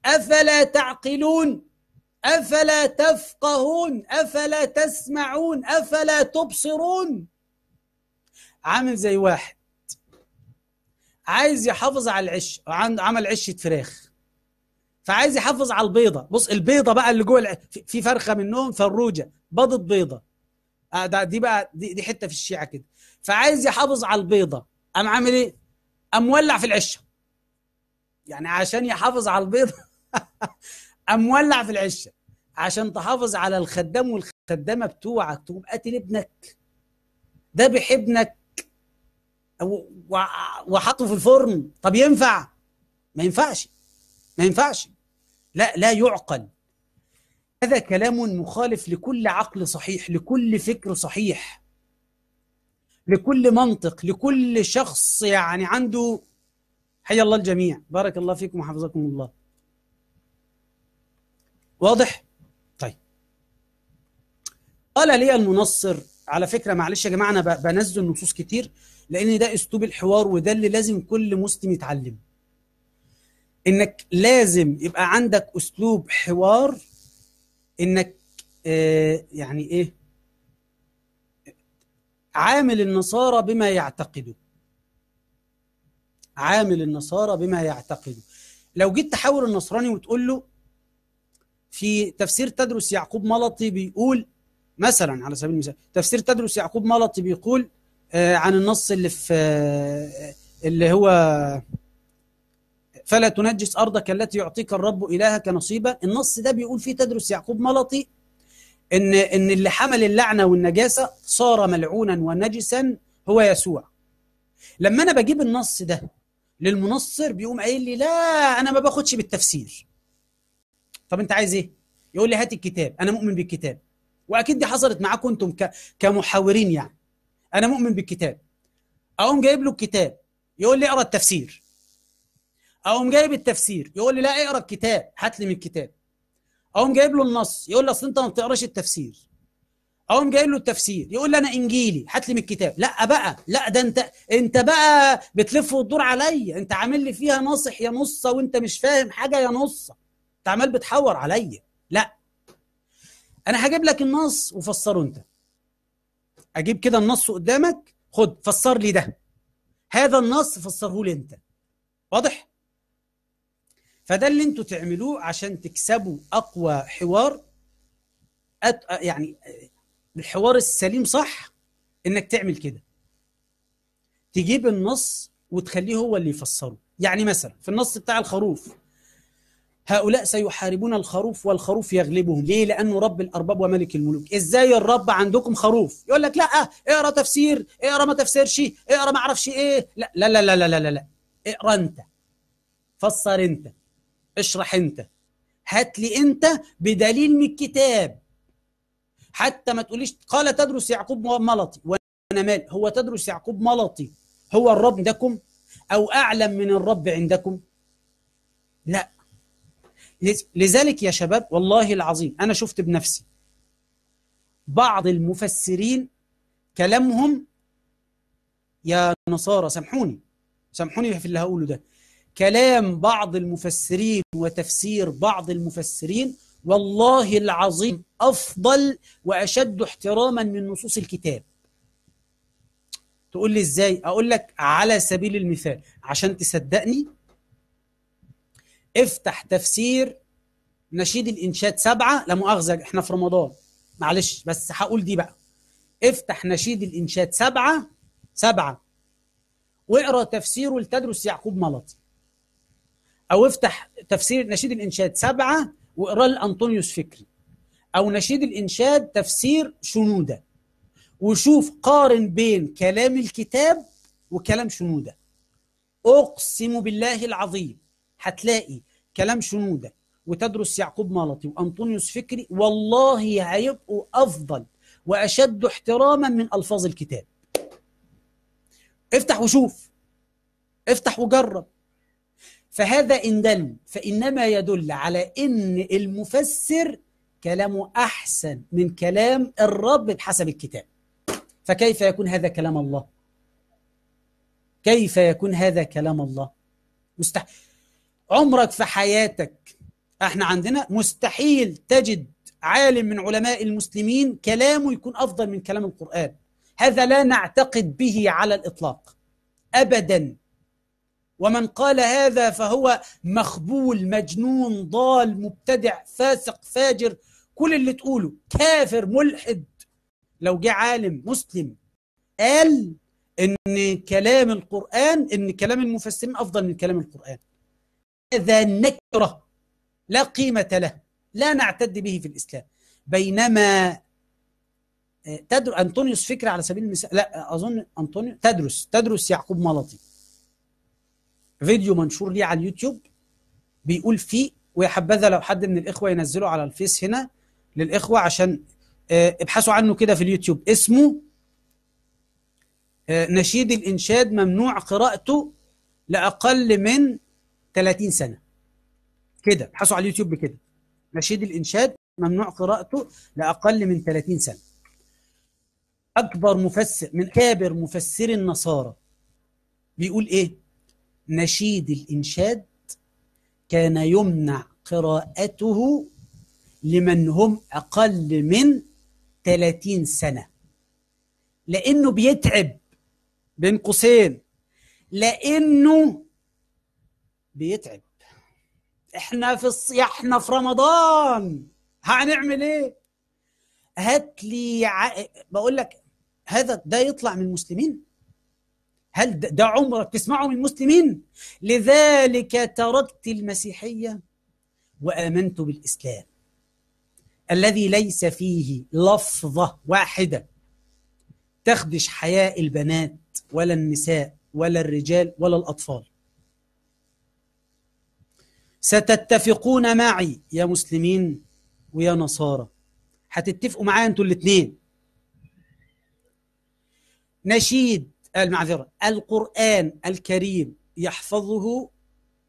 افلا تعقلون افلا تفقهون افلا تسمعون افلا تبصرون عامل زي واحد عايز يحافظ على العش عمل عشه فراخ فعايز يحافظ على البيضه بص البيضه بقى اللي جوه في فرخه منهم فروجه بيضه بيضه آه ده دي بقى دي, دي حته في الشيعه كده فعايز يحافظ على البيضه قام عامل ايه؟ قام مولع في العشه يعني عشان يحافظ على البيضه [laughs] قام مولع في العشه عشان تحافظ على الخدام والخدامه بتوعك تقوم قاتل ابنك ذابح ابنك وحطه في الفرن طب ينفع ما ينفعش ما ينفعش لا لا يعقل هذا كلام مخالف لكل عقل صحيح لكل فكر صحيح لكل منطق لكل شخص يعني عنده حيا الله الجميع بارك الله فيكم وحفظكم الله واضح طيب قال لي المنصر على فكره معلش يا جماعه انا بنزل نصوص كتير لان ده اسلوب الحوار وده اللي لازم كل مسلم يتعلمه انك لازم يبقى عندك اسلوب حوار انك آه يعني ايه عامل النصارى بما يعتقدوا عامل النصارى بما يعتقدوا لو جيت تحاور النصراني وتقول له في تفسير تدرس يعقوب ملطي بيقول مثلا على سبيل المثال تفسير تدرس يعقوب ملطي بيقول آه، عن النص اللي في آه، اللي هو فلا تنجس ارضك التي يعطيك الرب الهك نصيبا النص ده بيقول فيه تدرس يعقوب ملطي ان ان اللي حمل اللعنه والنجاسه صار ملعونا ونجسا هو يسوع لما انا بجيب النص ده للمنصر بيقوم قايل لي لا انا ما باخدش بالتفسير طب انت عايز ايه يقول لي هات الكتاب انا مؤمن بالكتاب واكيد دي حصلت معاكم انتم كمحاورين يعني انا مؤمن بالكتاب اقوم جايب له الكتاب يقول لي اقرا التفسير اقوم جايب التفسير يقول لي لا اقرا الكتاب هات لي من الكتاب اقوم جايب له النص يقول لي اصل انت ما بتقراش التفسير اقوم جايب له التفسير يقول لي انا انجيلي هات لي من الكتاب لا بقى لا ده انت انت بقى بتلف وتدور عليا انت عامل لي فيها ناصح يا نصه وانت مش فاهم حاجه يا نصه انت عمال بتحور عليا لا انا هجيب لك النص وفسره انت اجيب كده النص قدامك خد فسر لي ده هذا النص فسره لي انت واضح فده اللي انتوا تعملوه عشان تكسبوا اقوى حوار أت... يعني الحوار السليم صح انك تعمل كده تجيب النص وتخليه هو اللي يفسره يعني مثلا في النص بتاع الخروف هؤلاء سيحاربون الخروف والخروف يغلبهم ليه لانه رب الارباب وملك الملوك ازاي الرب عندكم خروف يقول لك لا آه، اقرا تفسير اقرا ما تفسرش اقرا ما اعرفش ايه لا لا لا لا لا لا, لا. اقرا انت فسر انت اشرح انت هات لي انت بدليل من الكتاب حتى ما تقوليش قال تدرس يعقوب ملطي وانا مال هو تدرس يعقوب ملطي هو الرب عندكم او اعلم من الرب عندكم لا لذلك يا شباب والله العظيم أنا شفت بنفسي بعض المفسرين كلامهم يا نصارى سامحوني سامحوني في اللي هقوله ده كلام بعض المفسرين وتفسير بعض المفسرين والله العظيم أفضل وأشد احتراما من نصوص الكتاب تقول لي إزاي؟ أقول لك على سبيل المثال عشان تصدقني افتح تفسير نشيد الانشاد سبعه لا مؤاخذه احنا في رمضان معلش بس هقول دي بقى افتح نشيد الانشاد سبعه سبعه واقرا تفسيره لتدرس يعقوب ملطي او افتح تفسير نشيد الانشاد سبعه واقراه لانطونيوس فكري او نشيد الانشاد تفسير شنوده وشوف قارن بين كلام الكتاب وكلام شنوده اقسم بالله العظيم هتلاقي كلام شنودة وتدرس يعقوب مالطي وأنطونيوس فكري والله هيبقوا أفضل وأشد احتراما من ألفاظ الكتاب افتح وشوف افتح وجرب فهذا إن دل فإنما يدل على إن المفسر كلامه أحسن من كلام الرب بحسب الكتاب فكيف يكون هذا كلام الله؟ كيف يكون هذا كلام الله؟ مستحيل عمرك في حياتك احنا عندنا مستحيل تجد عالم من علماء المسلمين كلامه يكون افضل من كلام القران هذا لا نعتقد به على الاطلاق ابدا ومن قال هذا فهو مخبول مجنون ضال مبتدع فاسق فاجر كل اللي تقوله كافر ملحد لو جه عالم مسلم قال ان كلام القران ان كلام المفسرين افضل من كلام القران هذا نكرة لا قيمة له لا نعتد به في الإسلام بينما آه، تدرس أنطونيوس فكرة على سبيل المثال لا أظن أنطونيو تدرس تدرس يعقوب ملطي فيديو منشور ليه على اليوتيوب بيقول فيه ويا حبذا لو حد من الإخوة ينزله على الفيس هنا للإخوة عشان آه، ابحثوا عنه كده في اليوتيوب اسمه آه، نشيد الإنشاد ممنوع قراءته لأقل من 30 سنه كده ابحثوا على اليوتيوب بكده نشيد الانشاد ممنوع قراءته لاقل من 30 سنه اكبر مفسر من كابر مفسري النصارى بيقول ايه نشيد الانشاد كان يمنع قراءته لمن هم اقل من 30 سنه لانه بيتعب بين قوسين لانه بيتعب احنا في احنا في رمضان هنعمل ايه هات لي ع... بقول لك هذا ده يطلع من المسلمين هل ده عمرك تسمعه من المسلمين لذلك تركت المسيحيه وامنت بالاسلام الذي ليس فيه لفظه واحده تخدش حياء البنات ولا النساء ولا الرجال ولا الاطفال ستتفقون معي يا مسلمين ويا نصارى هتتفقوا معايا انتوا الاثنين نشيد المعذرة القرآن الكريم يحفظه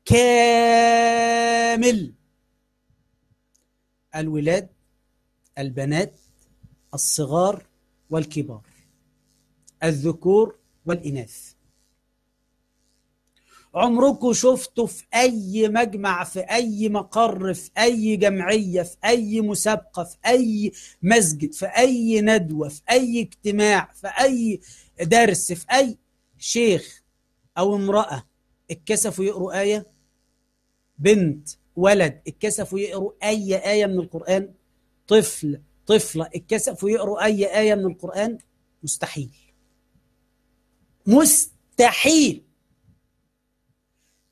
كامل الولاد البنات الصغار والكبار الذكور والإناث عمركم شفتوا في أي مجمع في أي مقر في أي جمعية في أي مسابقة في أي مسجد في أي ندوة في أي اجتماع في أي درس في أي شيخ أو امرأة اتكسفوا يقروا آية بنت ولد اتكسفوا يقروا أي آية من القرآن طفل طفلة اتكسفوا يقروا أي آية من القرآن مستحيل مستحيل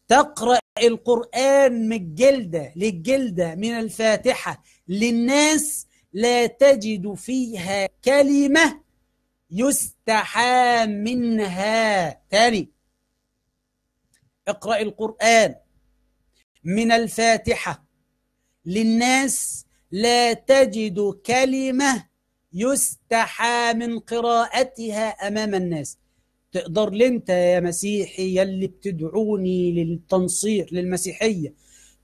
تقرأ القرآن من الجلدة للجلدة من الفاتحة للناس لا تجد فيها كلمة يستحى منها تاني اقرأ القرآن من الفاتحة للناس لا تجد كلمة يستحى من قراءتها أمام الناس تقدر لي انت يا مسيحي يلي بتدعوني للتنصير للمسيحية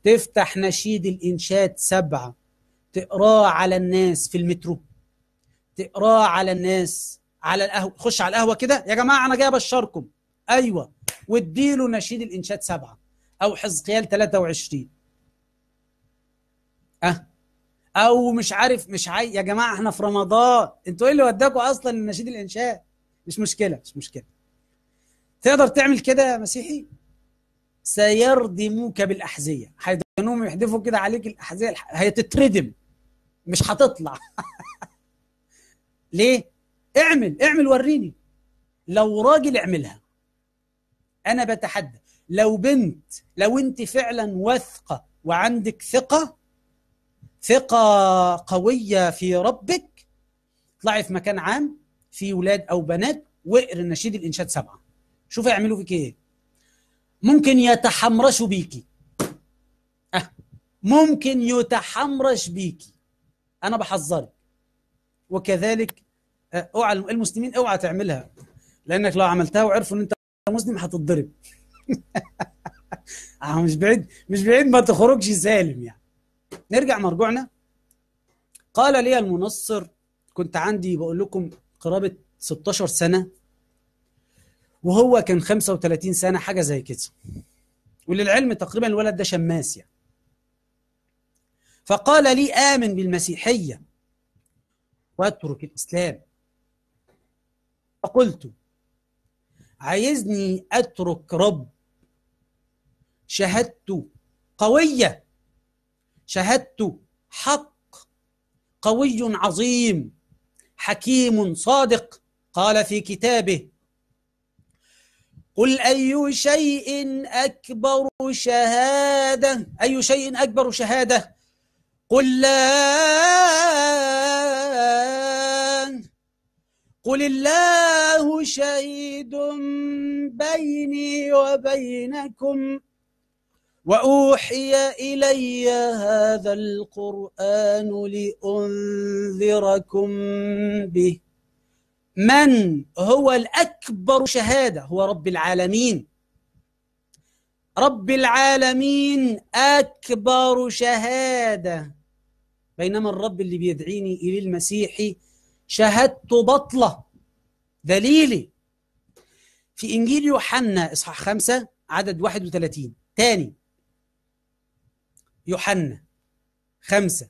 تفتح نشيد الإنشاد سبعة تقراه على الناس في المترو تقراه على الناس على القهوة خش على القهوة كده يا جماعة أنا جاي أبشركم أيوة واديله نشيد الإنشاد سبعة أو حزقيال 23 أه أو مش عارف مش عاي يا جماعة احنا في رمضان انتوا ايه اللي وداكوا أصلا النشيد الإنشاد مش مشكله مش مشكله تقدر تعمل كده يا مسيحي سيردموك بالاحذيه هيدنوهم يحدفوا كده عليك الاحذيه هيتتردم مش هتطلع [laughs] ليه اعمل اعمل وريني لو راجل اعملها انا بتحدى لو بنت لو انت فعلا واثقه وعندك ثقه ثقه قويه في ربك اطلعي في مكان عام في ولاد او بنات واقري النشيد الانشاد سبعه شوف هيعملوا فيك ايه ممكن يتحمرشوا بيكي أه. ممكن يتحمرش بيكي انا بحذرك وكذلك أه، اوعى المسلمين اوعى تعملها لانك لو عملتها وعرفوا ان انت مسلم هتتضرب [laughs] اه مش بعيد مش بعيد ما تخرجش سالم يعني نرجع مرجوعنا قال لي المنصر كنت عندي بقول لكم قرابه 16 سنه وهو كان 35 سنة حاجة زي كده وللعلم تقريبا الولد ده شماس يعني فقال لي آمن بالمسيحية واترك الإسلام فقلت عايزني أترك رب شهادته قوية شهادته حق قوي عظيم حكيم صادق قال في كتابه قل أي شيء أكبر شهادة أي شيء أكبر شهادة قل لا قل الله شهيد بيني وبينكم وأوحي إلي هذا القرآن لأنذركم به من هو الأكبر شهادة هو رب العالمين رب العالمين أكبر شهادة بينما الرب اللي بيدعيني إلى المسيح شهدت بطلة دليلي في إنجيل يوحنا إصحاح خمسة عدد 31 تاني يوحنا خمسة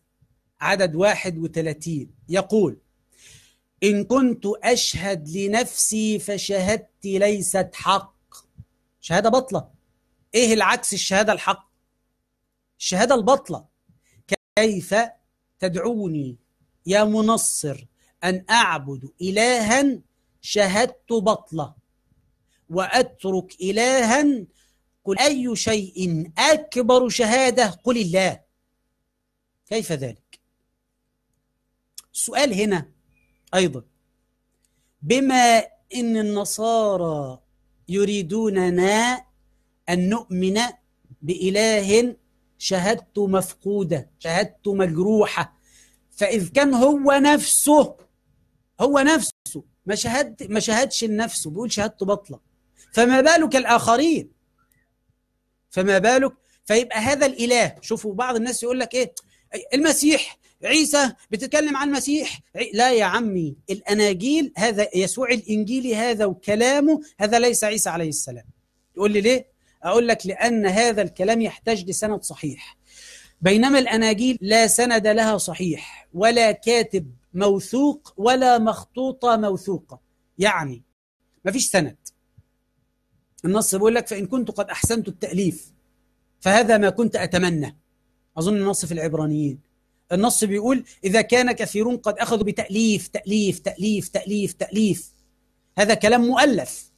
عدد 31 يقول إن كنت أشهد لنفسي فشهادتي ليست حق شهادة بطلة إيه العكس الشهادة الحق الشهادة البطلة كيف تدعوني يا منصر أن أعبد إلها شهدت بطلة وأترك إلها قل أي شيء أكبر شهادة قل الله كيف ذلك السؤال هنا أيضا بما إن النصارى يريدوننا أن نؤمن بإله شهادته مفقودة شهادته مجروحة فإذ كان هو نفسه هو نفسه ما شهد ما شهدش لنفسه بيقول شهادته باطلة فما بالك الآخرين فما بالك فيبقى هذا الإله شوفوا بعض الناس يقول لك إيه المسيح عيسى بتتكلم عن المسيح لا يا عمي الاناجيل هذا يسوع الانجيلي هذا وكلامه هذا ليس عيسى عليه السلام تقول لي ليه اقول لك لان هذا الكلام يحتاج لسند صحيح بينما الاناجيل لا سند لها صحيح ولا كاتب موثوق ولا مخطوطه موثوقه يعني ما فيش سند النص بيقول لك فان كنت قد احسنت التاليف فهذا ما كنت اتمنى اظن النص في العبرانيين النص بيقول إذا كان كثيرون قد أخذوا بتأليف تأليف تأليف تأليف تأليف هذا كلام مؤلف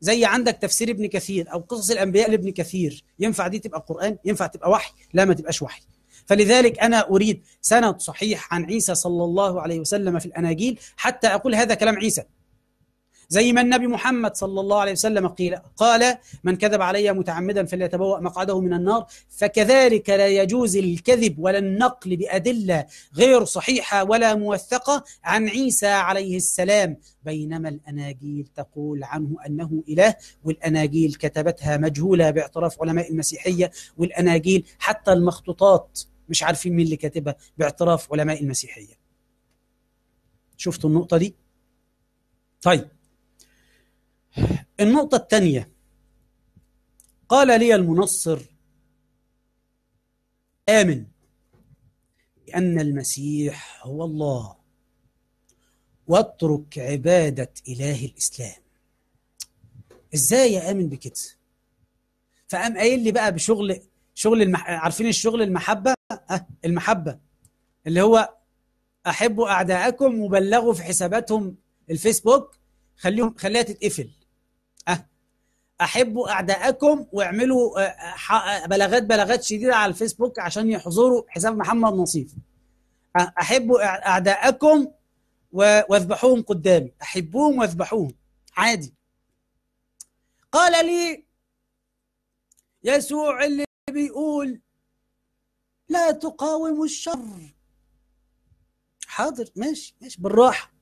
زي عندك تفسير ابن كثير أو قصص الأنبياء لابن كثير ينفع دي تبقى قرآن ينفع تبقى وحي لا ما تبقاش وحي فلذلك أنا أريد سند صحيح عن عيسى صلى الله عليه وسلم في الأناجيل حتى أقول هذا كلام عيسى زي ما النبي محمد صلى الله عليه وسلم قيل قال من كذب علي متعمدا فليتبوأ مقعده من النار فكذلك لا يجوز الكذب ولا النقل بأدلة غير صحيحة ولا موثقة عن عيسى عليه السلام بينما الأناجيل تقول عنه أنه إله والأناجيل كتبتها مجهولة باعتراف علماء المسيحية والأناجيل حتى المخطوطات مش عارفين مين اللي كاتبها باعتراف علماء المسيحية شفتوا النقطة دي؟ طيب النقطة الثانية قال لي المنصر آمن بأن المسيح هو الله واترك عبادة إله الإسلام إزاي آمن بكده فقام قايل لي بقى بشغل شغل المح... عارفين الشغل المحبة أه المحبة اللي هو أحبوا أعداءكم وبلغوا في حساباتهم الفيسبوك خليهم خليها تتقفل احبوا اعدائكم واعملوا آه، آه، بلاغات بلاغات شديده على الفيسبوك عشان يحظروا حساب محمد نصيف احبوا اعدائكم واذبحوهم قدامي احبوهم واذبحوهم عادي قال لي يسوع اللي بيقول لا تقاوموا الشر حاضر ماشي ماشي بالراحه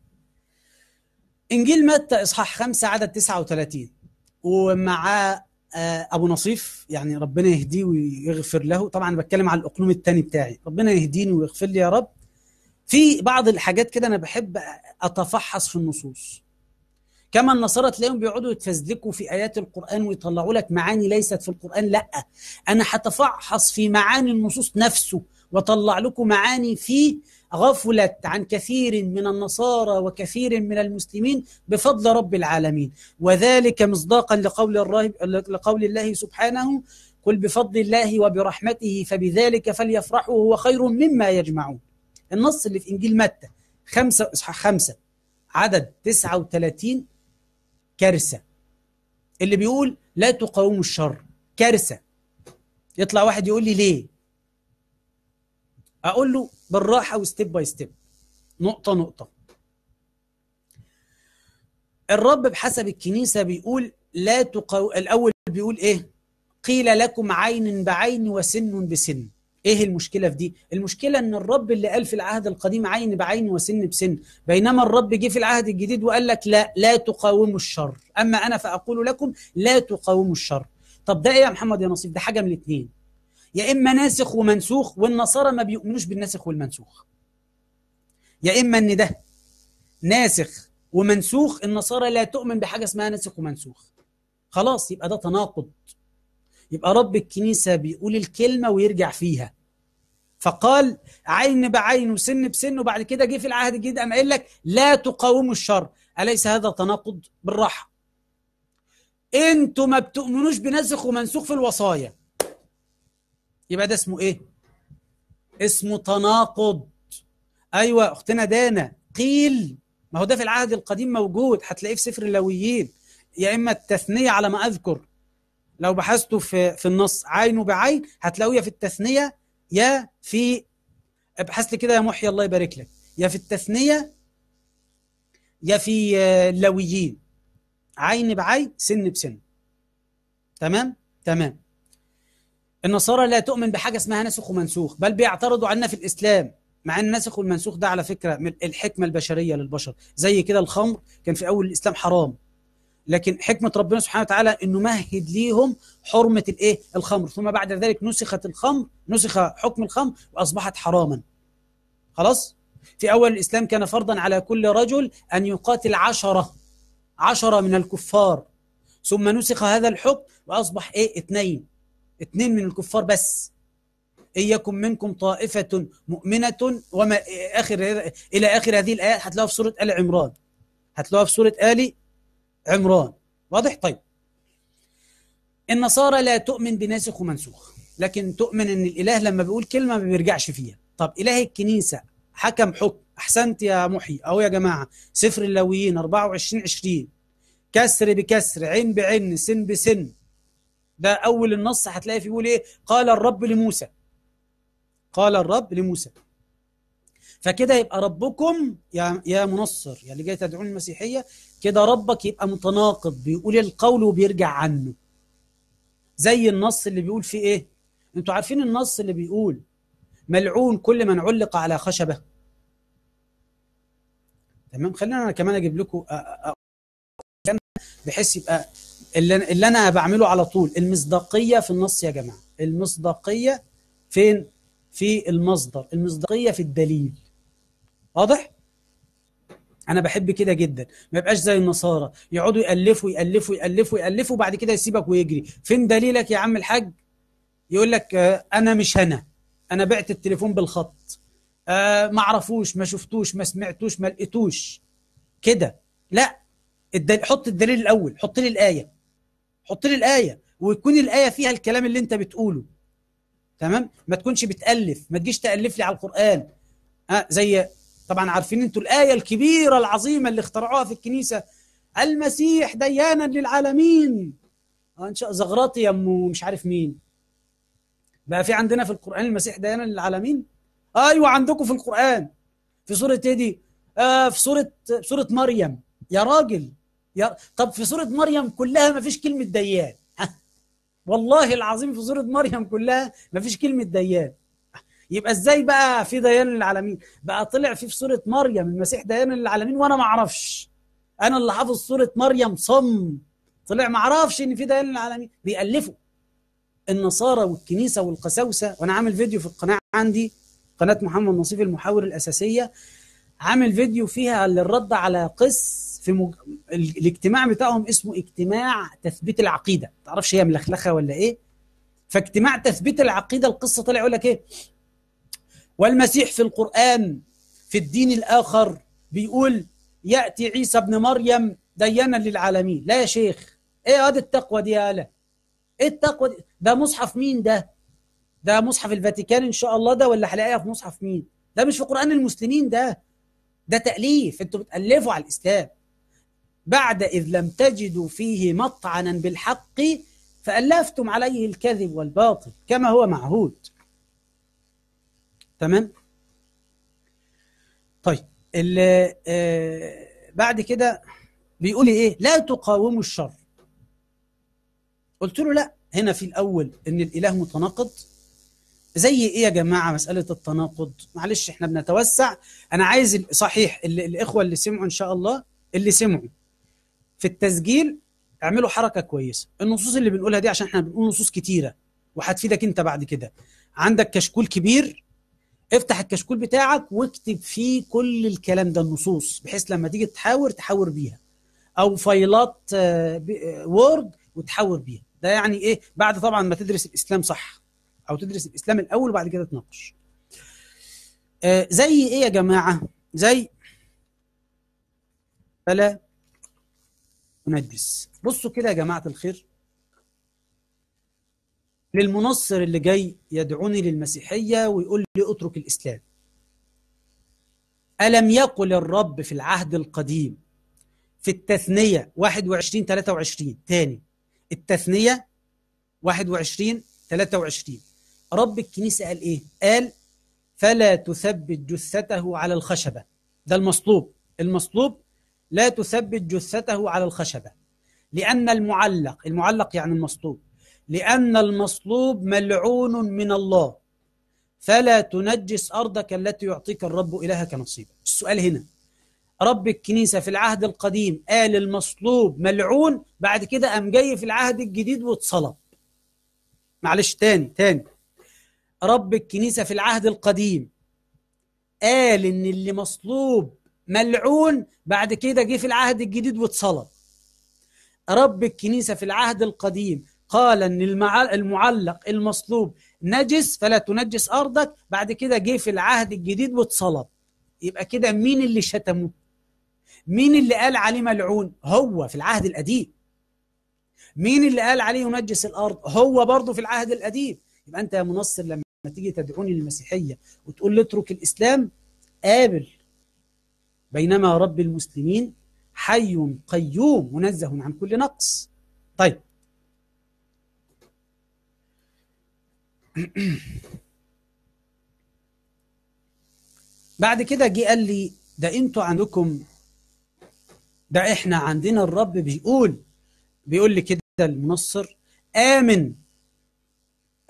انجيل متى اصحاح 5 عدد 39 ومعاه آه، ابو نصيف يعني ربنا يهديه ويغفر له طبعا بتكلم على الاقلوم الثاني بتاعي ربنا يهديني ويغفر لي يا رب في بعض الحاجات كده انا بحب اتفحص في النصوص كما النصارى تلاقيهم بيقعدوا يتفزلكوا في ايات القران ويطلعوا لك معاني ليست في القران لا انا هتفحص في معاني النصوص نفسه واطلع لكم معاني فيه غفلت عن كثير من النصارى وكثير من المسلمين بفضل رب العالمين وذلك مصداقا لقول, الراهب لقول الله سبحانه قل بفضل الله وبرحمته فبذلك فليفرحوا هو خير مما يجمعون النص اللي في إنجيل متى خمسة إصحاح خمسة عدد 39 كارثة اللي بيقول لا تقاوموا الشر كارثة يطلع واحد يقول لي ليه أقول له بالراحه وستيب باي ستيب نقطه نقطه الرب بحسب الكنيسه بيقول لا تقو... الاول بيقول ايه قيل لكم عين بعين وسن بسن ايه المشكله في دي المشكله ان الرب اللي قال في العهد القديم عين بعين وسن بسن بينما الرب جه في العهد الجديد وقال لك لا لا تقاوموا الشر اما انا فاقول لكم لا تقاوموا الشر طب ده ايه يا محمد يا نصيف ده حاجه من الاثنين يا إما ناسخ ومنسوخ والنصارى ما بيؤمنوش بالناسخ والمنسوخ يا إما إن ده ناسخ ومنسوخ النصارى لا تؤمن بحاجة اسمها ناسخ ومنسوخ خلاص يبقى ده تناقض يبقى رب الكنيسة بيقول الكلمة ويرجع فيها فقال عين بعين وسن بسن وبعد كده جه في العهد الجديد قام قايل لك لا تقاوموا الشر أليس هذا تناقض بالراحة انتوا ما بتؤمنوش بناسخ ومنسوخ في الوصايا يبقى ده اسمه ايه اسمه تناقض ايوه اختنا دانا قيل ما هو ده في العهد القديم موجود هتلاقيه في سفر اللويين يا اما التثنيه على ما اذكر لو بحثتوا في في النص عين بعين يا في التثنيه يا في ابحث لي كده يا محيي الله يبارك لك يا في التثنيه يا في آه، اللويين عين بعين سن بسن تمام تمام النصارى لا تؤمن بحاجة اسمها ناسخ ومنسوخ بل بيعترضوا عنا في الإسلام مع أن الناسخ والمنسوخ ده على فكرة من الحكمة البشرية للبشر زي كده الخمر كان في أول الإسلام حرام لكن حكمة ربنا سبحانه وتعالى أنه مهد ليهم حرمة الإيه؟ الخمر ثم بعد ذلك نسخت الخمر نسخ حكم الخمر وأصبحت حراما خلاص؟ في أول الإسلام كان فرضا على كل رجل أن يقاتل عشرة عشرة من الكفار ثم نسخ هذا الحكم وأصبح إيه؟ اثنين اثنين من الكفار بس إن يكن منكم طائفة مؤمنة وما آخر إلى آخر هذه الآيات هتلاقوها في سورة آل عمران هتلاقوها في سورة آل عمران واضح طيب النصارى لا تؤمن بناسخ ومنسوخ لكن تؤمن ان الاله لما بيقول كلمه ما بيرجعش فيها طب اله الكنيسه حكم حكم احسنت يا محي اهو يا جماعه سفر اللويين 24 20 كسر بكسر عين بعين سن بسن ده أول النص هتلاقي فيه بيقول إيه قال الرب لموسى قال الرب لموسى فكده يبقى ربكم يا يا منصر يعني جاي تدعون المسيحيه كده ربك يبقى متناقض بيقول القول وبيرجع عنه زي النص اللي بيقول فيه ايه انتوا عارفين النص اللي بيقول ملعون كل من علق على خشبه تمام خلينا انا كمان اجيب لكم بحيث يبقى اللي, اللي انا بعمله على طول المصداقيه في النص يا جماعه المصداقيه فين في المصدر المصداقيه في الدليل واضح انا بحب كده جدا ما يبقاش زي النصارى يقعدوا يالفوا يالفوا يالفوا يالفوا وبعد كده يسيبك ويجري فين دليلك يا عم الحاج يقول لك آه، انا مش هنا انا بعت التليفون بالخط آه، ما اعرفوش ما شفتوش ما سمعتوش ما لقيتوش كده لا الدليل حط الدليل الاول حط لي الايه حط لي الايه ويكون الايه فيها الكلام اللي انت بتقوله تمام ما تكونش بتالف ما تجيش تالف لي على القران ها آه، زي طبعا عارفين انتوا الايه الكبيره العظيمه اللي اخترعوها في الكنيسه المسيح ديانا للعالمين آه، ان شاء يا يمو مش عارف مين بقى في عندنا في القران المسيح ديانا للعالمين ايوه عندكم في القران في سوره ايه دي آه في سوره سوره مريم يا راجل طب في سورة مريم كلها ما فيش كلمة ديان [laughs] والله العظيم في سورة مريم كلها ما فيش كلمة ديان يبقى ازاي بقى في ديان للعالمين بقى طلع في في سورة مريم المسيح ديان للعالمين وانا ما اعرفش انا اللي حافظ سورة مريم صم طلع ما اعرفش ان في ديان للعالمين بيألفوا النصارى والكنيسة والقساوسة وانا عامل فيديو في القناة عندي قناة محمد نصيف المحاور الأساسية عامل فيديو فيها للرد على قس في مج... الاجتماع بتاعهم اسمه اجتماع تثبيت العقيده ما تعرفش هي ملخلخه ولا ايه فاجتماع تثبيت العقيده القصه طلع يقول لك ايه والمسيح في القران في الدين الاخر بيقول ياتي عيسى ابن مريم دينا للعالمين لا يا شيخ ايه هذه التقوى دي يا ألا ايه التقوى دي ده مصحف مين ده ده مصحف الفاتيكان ان شاء الله ده ولا هلاقيها في مصحف مين ده مش في قران المسلمين ده ده تاليف انتوا بتالفوا على الاسلام بعد إذ لم تجدوا فيه مطعنا بالحق فألفتم عليه الكذب والباطل كما هو معهود تمام طيب اللي آه، بعد كده بيقول ايه لا تقاوموا الشر قلت له لا هنا في الاول ان الاله متناقض زي ايه يا جماعه مساله التناقض معلش احنا بنتوسع انا عايز صحيح الاخوه اللي سمعوا ان شاء الله اللي سمعوا في التسجيل اعملوا حركه كويسه النصوص اللي بنقولها دي عشان احنا بنقول نصوص كتيره وهتفيدك انت بعد كده عندك كشكول كبير افتح الكشكول بتاعك واكتب فيه كل الكلام ده النصوص بحيث لما تيجي تحاور تحاور بيها او فايلات آه، آه، وورد وتحاور بيها ده يعني ايه بعد طبعا ما تدرس الاسلام صح او تدرس الاسلام الاول وبعد كده تناقش آه، زي ايه يا جماعه زي فلا منجس بصوا كده يا جماعة الخير للمنصر اللي جاي يدعوني للمسيحية ويقول لي اترك الإسلام ألم يقل الرب في العهد القديم في التثنية 21 23 تاني التثنية 21 23 رب الكنيسة قال إيه؟ قال فلا تثبت جثته على الخشبة ده المصلوب المصلوب لا تثبت جثته على الخشبة لأن المعلق المعلق يعني المصلوب لأن المصلوب ملعون من الله فلا تنجس أرضك التي يعطيك الرب إلهك نصيبا السؤال هنا رب الكنيسة في العهد القديم قال المصلوب ملعون بعد كده قام جاي في العهد الجديد واتصلب معلش تاني تاني رب الكنيسة في العهد القديم قال إن اللي مصلوب ملعون بعد كده جه في العهد الجديد واتصلب رب الكنيسة في العهد القديم قال ان المعلق المصلوب نجس فلا تنجس ارضك بعد كده جه في العهد الجديد واتصلب يبقى كده مين اللي شتمه مين اللي قال عليه ملعون هو في العهد القديم مين اللي قال عليه ينجس الارض هو برضه في العهد القديم يبقى انت يا منصر لما تيجي تدعوني للمسيحيه وتقول لي اترك الاسلام قابل بينما رب المسلمين حي قيوم منزه عن كل نقص طيب [clears throat] بعد كده جه قال لي ده انتوا عندكم ده احنا عندنا الرب بيقول بيقول لي كده المنصر آمن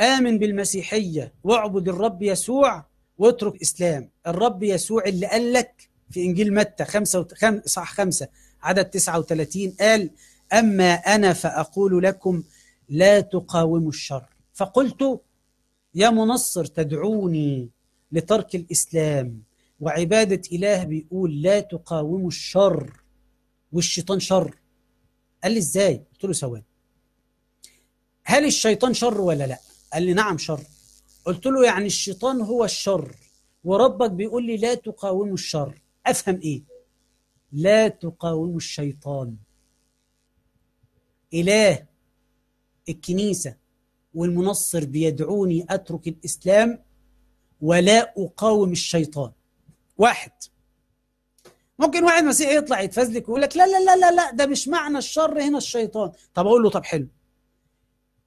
آمن بالمسيحية واعبد الرب يسوع واترك إسلام الرب يسوع اللي قال لك في إنجيل متى خمسة وت... خم... صح خمسة عدد 39 قال أما أنا فأقول لكم لا تقاوموا الشر فقلت يا منصر تدعوني لترك الإسلام وعبادة إله بيقول لا تقاوموا الشر والشيطان شر قال لي إزاي؟ قلت له ثواني هل الشيطان شر ولا لا؟ قال لي نعم شر قلت له يعني الشيطان هو الشر وربك بيقول لي لا تقاوموا الشر افهم ايه لا تقاوموا الشيطان اله الكنيسه والمنصر بيدعوني اترك الاسلام ولا اقاوم الشيطان واحد ممكن واحد مسيحي يطلع يتفزلك ويقول لك لا لا لا لا لا ده مش معنى الشر هنا الشيطان طب اقول له طب حلو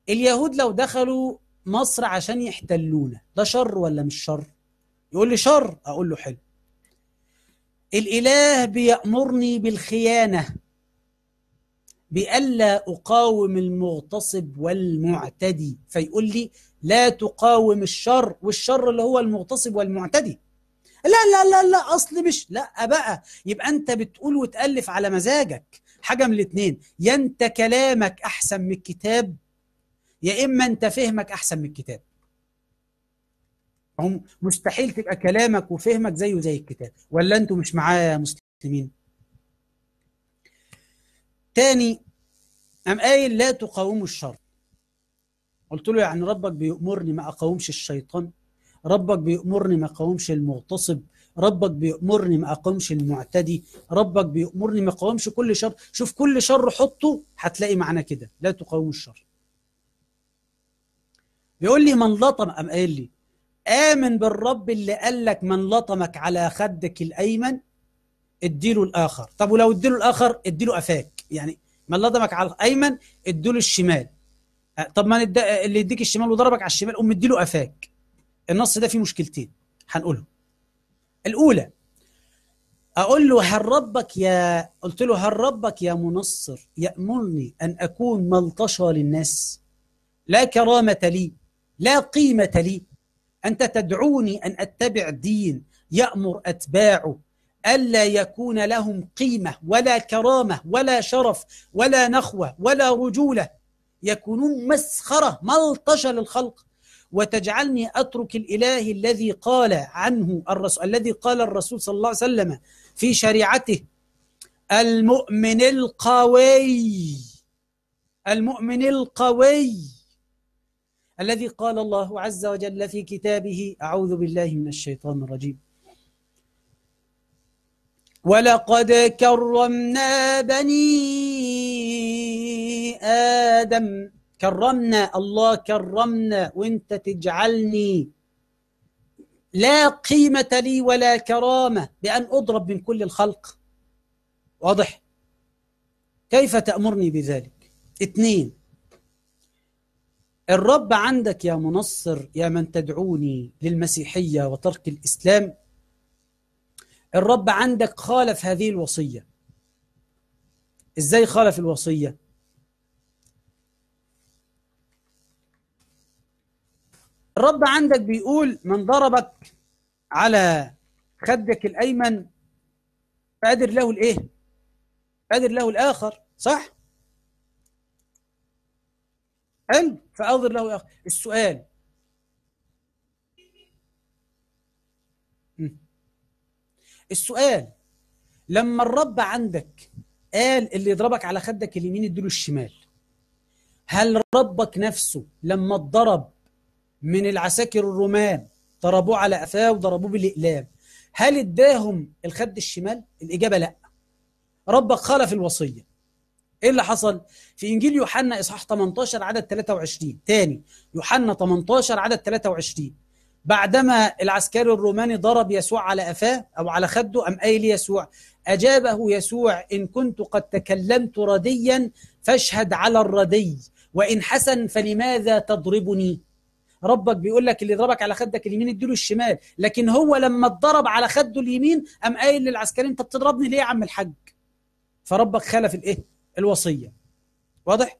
اليهود لو دخلوا مصر عشان يحتلونا ده شر ولا مش شر يقول لي شر اقول له حلو الإله بيأمرني بالخيانة بألا أقاوم المغتصب والمعتدي فيقول لي لا تقاوم الشر والشر اللي هو المغتصب والمعتدي لا لا لا لا أصل مش لا بقى يبقى أنت بتقول وتألف على مزاجك حاجة من الاتنين يا أنت كلامك أحسن من الكتاب يا إما أنت فهمك أحسن من الكتاب هم مستحيل تبقى كلامك وفهمك زيه زي الكتاب ولا انتم مش معايا يا مسلمين تاني قام قايل لا تقاوموا الشر قلت له يعني ربك بيأمرني ما أقاومش الشيطان ربك بيأمرني ما أقاومش المغتصب ربك بيأمرني ما أقاومش المعتدي ربك بيأمرني ما أقاومش كل شر شوف كل شر حطه هتلاقي معنى كده لا تقاوموا الشر بيقول لي من لطم قام قايل لي آمن بالرب اللي قال لك من لطمك على خدك الأيمن اديله الآخر طب ولو اديله الآخر اديله قفاك يعني من لطمك على الأيمن اديله الشمال آه، طب ما آه، اللي يديك الشمال وضربك على الشمال قوم اديله قفاك النص ده فيه مشكلتين هنقولهم الأولى أقول له هل ربك يا قلت له هل ربك يا منصر يأمرني أن أكون ملطشة للناس لا كرامة لي لا قيمة لي أنت تدعوني أن أتبع دين يأمر أتباعه ألا يكون لهم قيمة ولا كرامة ولا شرف ولا نخوة ولا رجولة يكونون مسخرة ملطشة للخلق وتجعلني أترك الإله الذي قال عنه الرسول الذي قال الرسول صلى الله عليه وسلم في شريعته المؤمن القوي المؤمن القوي الذي قال الله عز وجل في كتابه أعوذ بالله من الشيطان الرجيم ولقد كرمنا بني آدم كرمنا الله كرمنا وانت تجعلني لا قيمة لي ولا كرامة بأن أضرب من كل الخلق واضح كيف تأمرني بذلك اثنين الرب عندك يا منصر يا من تدعوني للمسيحية وترك الإسلام الرب عندك خالف هذه الوصية إزاي خالف الوصية؟ الرب عندك بيقول من ضربك على خدك الأيمن فأدر له الإيه؟ فأدر له الآخر صح؟ حلو فأظهر له يا أخي السؤال السؤال لما الرب عندك قال اللي يضربك على خدك اليمين اديله الشمال هل ربك نفسه لما اتضرب من العساكر الرومان ضربوه على قفاه وضربوه بالاقلام هل اداهم الخد الشمال الاجابه لا ربك خالف الوصيه ايه اللي حصل في انجيل يوحنا اصحاح 18 عدد 23 تاني يوحنا 18 عدد 23 بعدما العسكري الروماني ضرب يسوع على قفاه او على خده ام قايل يسوع اجابه يسوع ان كنت قد تكلمت رديا فاشهد على الردي وان حسن فلماذا تضربني ربك بيقول لك اللي ضربك على خدك اليمين اديله الشمال لكن هو لما اتضرب على خده اليمين قام قايل للعسكري انت بتضربني ليه يا عم الحاج فربك خالف الايه الوصيه واضح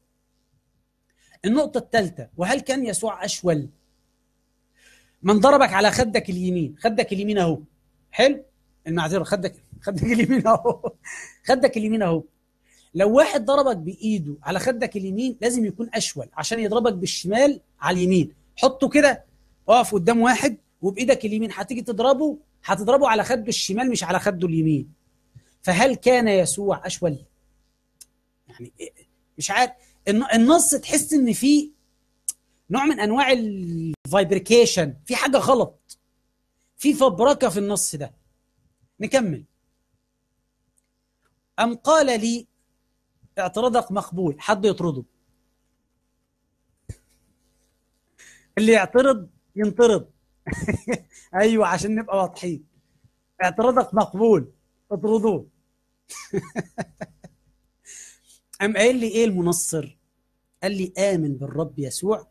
النقطه الثالثه وهل كان يسوع اشول من ضربك على خدك اليمين خدك اليمين اهو حلو المعذره خدك خدك اليمين اهو خدك اليمين اهو لو واحد ضربك بايده على خدك اليمين لازم يكون اشول عشان يضربك بالشمال على اليمين حطه كده اقف قدام واحد وبايدك اليمين هتيجي تضربه هتضربه على خده الشمال مش على خده اليمين فهل كان يسوع اشول يعني إيه، مش عارف النص تحس ان في نوع من انواع الفايبريكيشن في حاجه غلط في فبركه في النص ده نكمل ام قال لي اعتراضك مقبول حد يطرده اللي يعترض ينطرد [laughs] ايوه عشان نبقى واضحين اعتراضك مقبول اطردوه [laughs] قام قايل لي ايه المنصر قال لي امن بالرب يسوع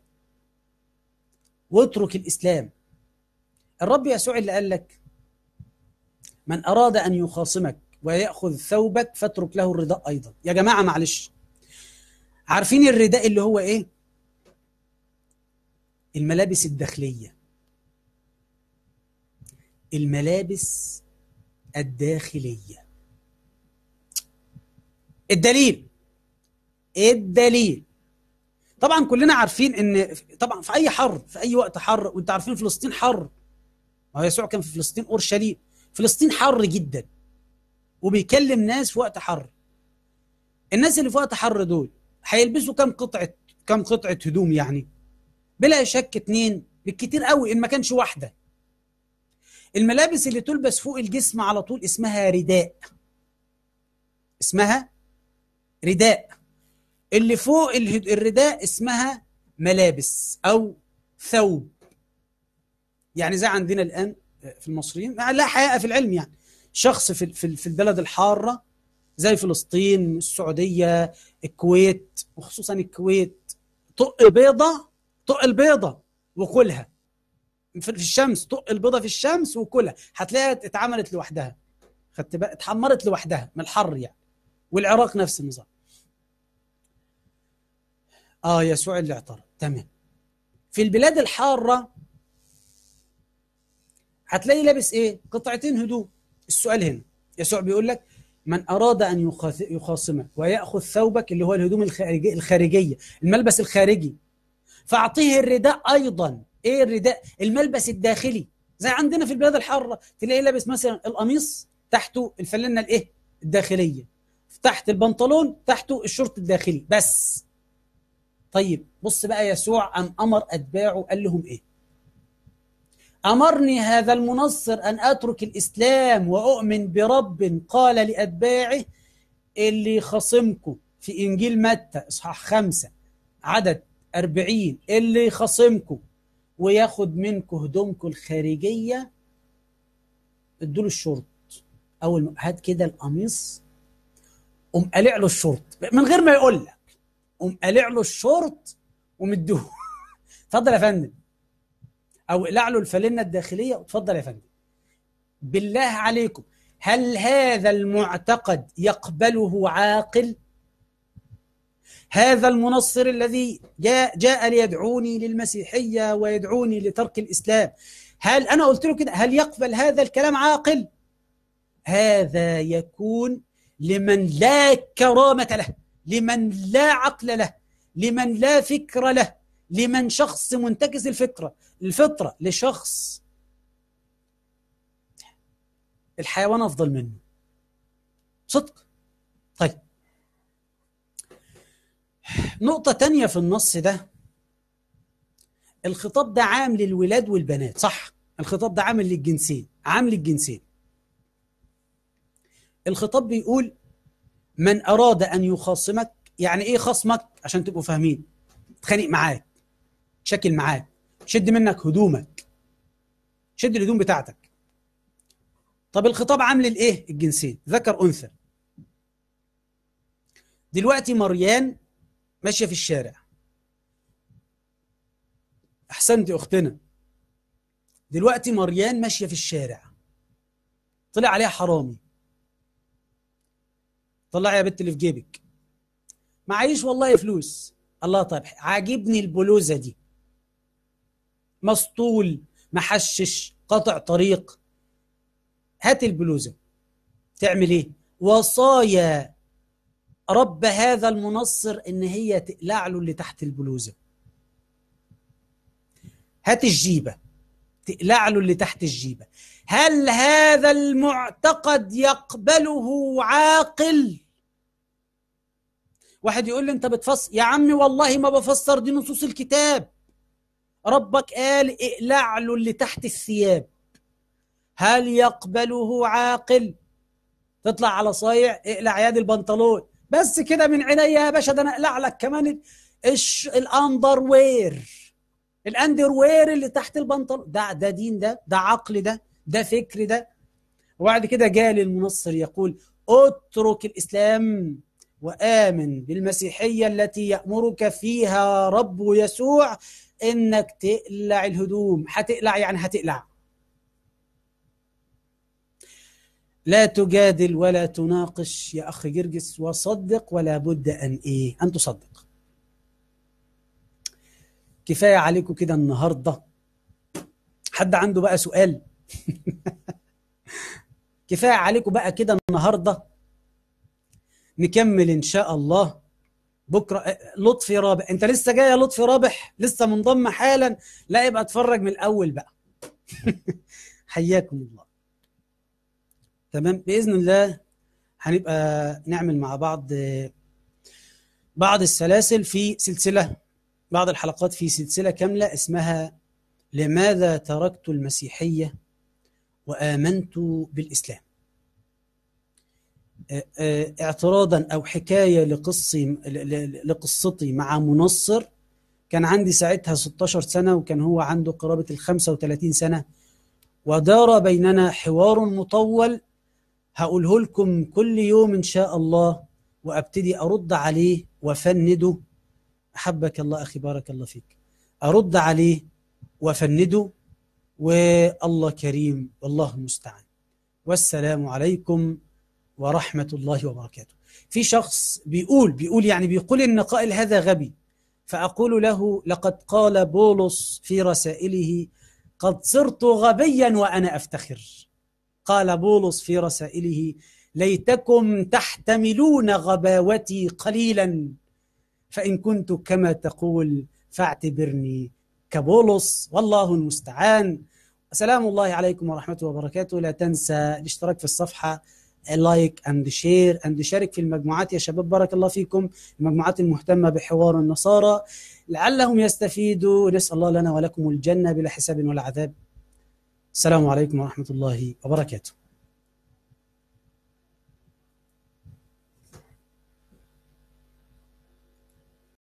واترك الاسلام الرب يسوع اللي قال لك من اراد ان يخاصمك وياخذ ثوبك فاترك له الرداء ايضا يا جماعه معلش عارفين الرداء اللي هو ايه الملابس الداخليه الملابس الداخليه الدليل ايه الدليل طبعا كلنا عارفين ان طبعا في اي حر في اي وقت حر وانت عارفين فلسطين حر ما هو يسوع كان في فلسطين اورشليم فلسطين حر جدا وبيكلم ناس في وقت حر الناس اللي في وقت حر دول هيلبسوا كم قطعه كم قطعه هدوم يعني بلا شك اتنين بالكتير قوي ان ما كانش واحده الملابس اللي تلبس فوق الجسم على طول اسمها رداء اسمها رداء اللي فوق الرداء اسمها ملابس أو ثوب يعني زي عندنا الآن آه، في المصريين آه، لا حقيقة في العلم يعني شخص في في البلد الحارة زي فلسطين السعودية الكويت وخصوصا الكويت طق بيضه طق البيضة وكلها في الشمس طق البيضة في الشمس وكلها هتلاقيها اتعملت لوحدها خدت بقى اتحمرت لوحدها من الحر يعني والعراق نفس النظام آه يسوع اللي اعترض تمام في البلاد الحارة هتلاقي لابس إيه؟ قطعتين هدوء السؤال هنا يسوع بيقول لك من أراد أن يخاصمك ويأخذ ثوبك اللي هو الهدوم الخارجية, الخارجية الملبس الخارجي فأعطيه الرداء أيضا إيه الرداء؟ الملبس الداخلي زي عندنا في البلاد الحارة تلاقي لابس مثلا القميص تحته الفلانة الإيه؟ الداخلية تحت البنطلون تحته الشورت الداخلي بس طيب بص بقى يسوع أم أمر أتباعه قال لهم إيه أمرني هذا المنصر أن أترك الإسلام وأؤمن برب قال لأتباعه اللي خصمكم في إنجيل متى إصحاح خمسة عدد أربعين اللي خصمكم وياخد منكم هدومكم الخارجية ادوا له الشورت أول ما هات كده القميص قوم قالع له الشورت من غير ما يقول لك قوم قالع له الشورت ومدوه [laughs] اتفضل يا فندم او اقلع له الفالنه الداخليه اتفضل يا فندم بالله عليكم هل هذا المعتقد يقبله عاقل هذا المنصر الذي جاء, جاء ليدعوني للمسيحية ويدعوني لترك الإسلام هل أنا قلت له كده هل يقبل هذا الكلام عاقل هذا يكون لمن لا كرامة له لمن لا عقل له لمن لا فكر له لمن شخص منتكس الفكرة الفطرة لشخص الحيوان أفضل منه صدق طيب نقطة تانية في النص ده الخطاب ده عام للولاد والبنات صح الخطاب ده عام للجنسين عام للجنسين الخطاب بيقول من أراد أن يخاصمك يعني إيه خصمك عشان تبقوا فاهمين تخانق معاك شكل معاك شد منك هدومك شد الهدوم بتاعتك طب الخطاب عامل لإيه الجنسين ذكر أنثى دلوقتي مريان ماشية في الشارع أحسنت يا أختنا دلوقتي مريان ماشية في الشارع طلع عليها حرامي طلعي يا بنت اللي في جيبك معيش والله فلوس الله طيب عاجبني البلوزه دي مسطول محشش قطع طريق هات البلوزه تعمل ايه وصايا رب هذا المنصر ان هي تقلع له اللي تحت البلوزه هات الجيبه تقلع له اللي تحت الجيبه هل هذا المعتقد يقبله عاقل واحد يقول لي انت بتفسر يا عمي والله ما بفسر دي نصوص الكتاب ربك قال اقلع له اللي تحت الثياب هل يقبله عاقل تطلع على صايع اقلع يادي البنطلون بس كده من عينيا يا باشا ده انا اقلع لك كمان ايش الاندر وير الاندر وير اللي تحت البنطلون ده ده دين ده ده عقل ده ده فكر ده وبعد كده جالي المنصر يقول اترك الإسلام وآمن بالمسيحية التي يأمرك فيها رب يسوع إنك تقلع الهدوم هتقلع يعني هتقلع لا تجادل ولا تناقش يا أخ جرجس وصدق ولا بد أن إيه أن تصدق كفاية عليكم كده النهاردة حد عنده بقى سؤال [laughs] كفايه عليكم بقى كده النهارده نكمل ان شاء الله بكره آه، لطفي رابح انت لسه جاي يا لطفي رابح لسه منضم حالا لا يبقى اتفرج من الاول بقى [laughs] حياكم الله تمام باذن الله هنبقى نعمل مع بعض بعض السلاسل في سلسله بعض الحلقات في سلسله كامله اسمها لماذا تركت المسيحيه وآمنت بالإسلام آه، آه، اعتراضا أو حكاية لقصي لقصتي مع منصر كان عندي ساعتها 16 سنة وكان هو عنده قرابة ال 35 سنة ودار بيننا حوار مطول هقوله لكم كل يوم إن شاء الله وأبتدي أرد عليه وأفنده أحبك الله أخي بارك الله فيك أرد عليه وأفنده والله كريم والله المستعان والسلام عليكم ورحمة الله وبركاته في شخص بيقول بيقول يعني بيقول إن قائل هذا غبي فأقول له لقد قال بولس في رسائله قد صرت غبيا وأنا أفتخر قال بولس في رسائله ليتكم تحتملون غباوتي قليلا فإن كنت كما تقول فاعتبرني كبولس والله المستعان سلام الله عليكم ورحمة الله وبركاته لا تنسى الاشتراك في الصفحة لايك اند شير اند شارك في المجموعات يا شباب بارك الله فيكم المجموعات المهتمة بحوار النصارى لعلهم يستفيدوا نسأل الله لنا ولكم الجنة بلا حساب ولا عذاب السلام عليكم ورحمة الله وبركاته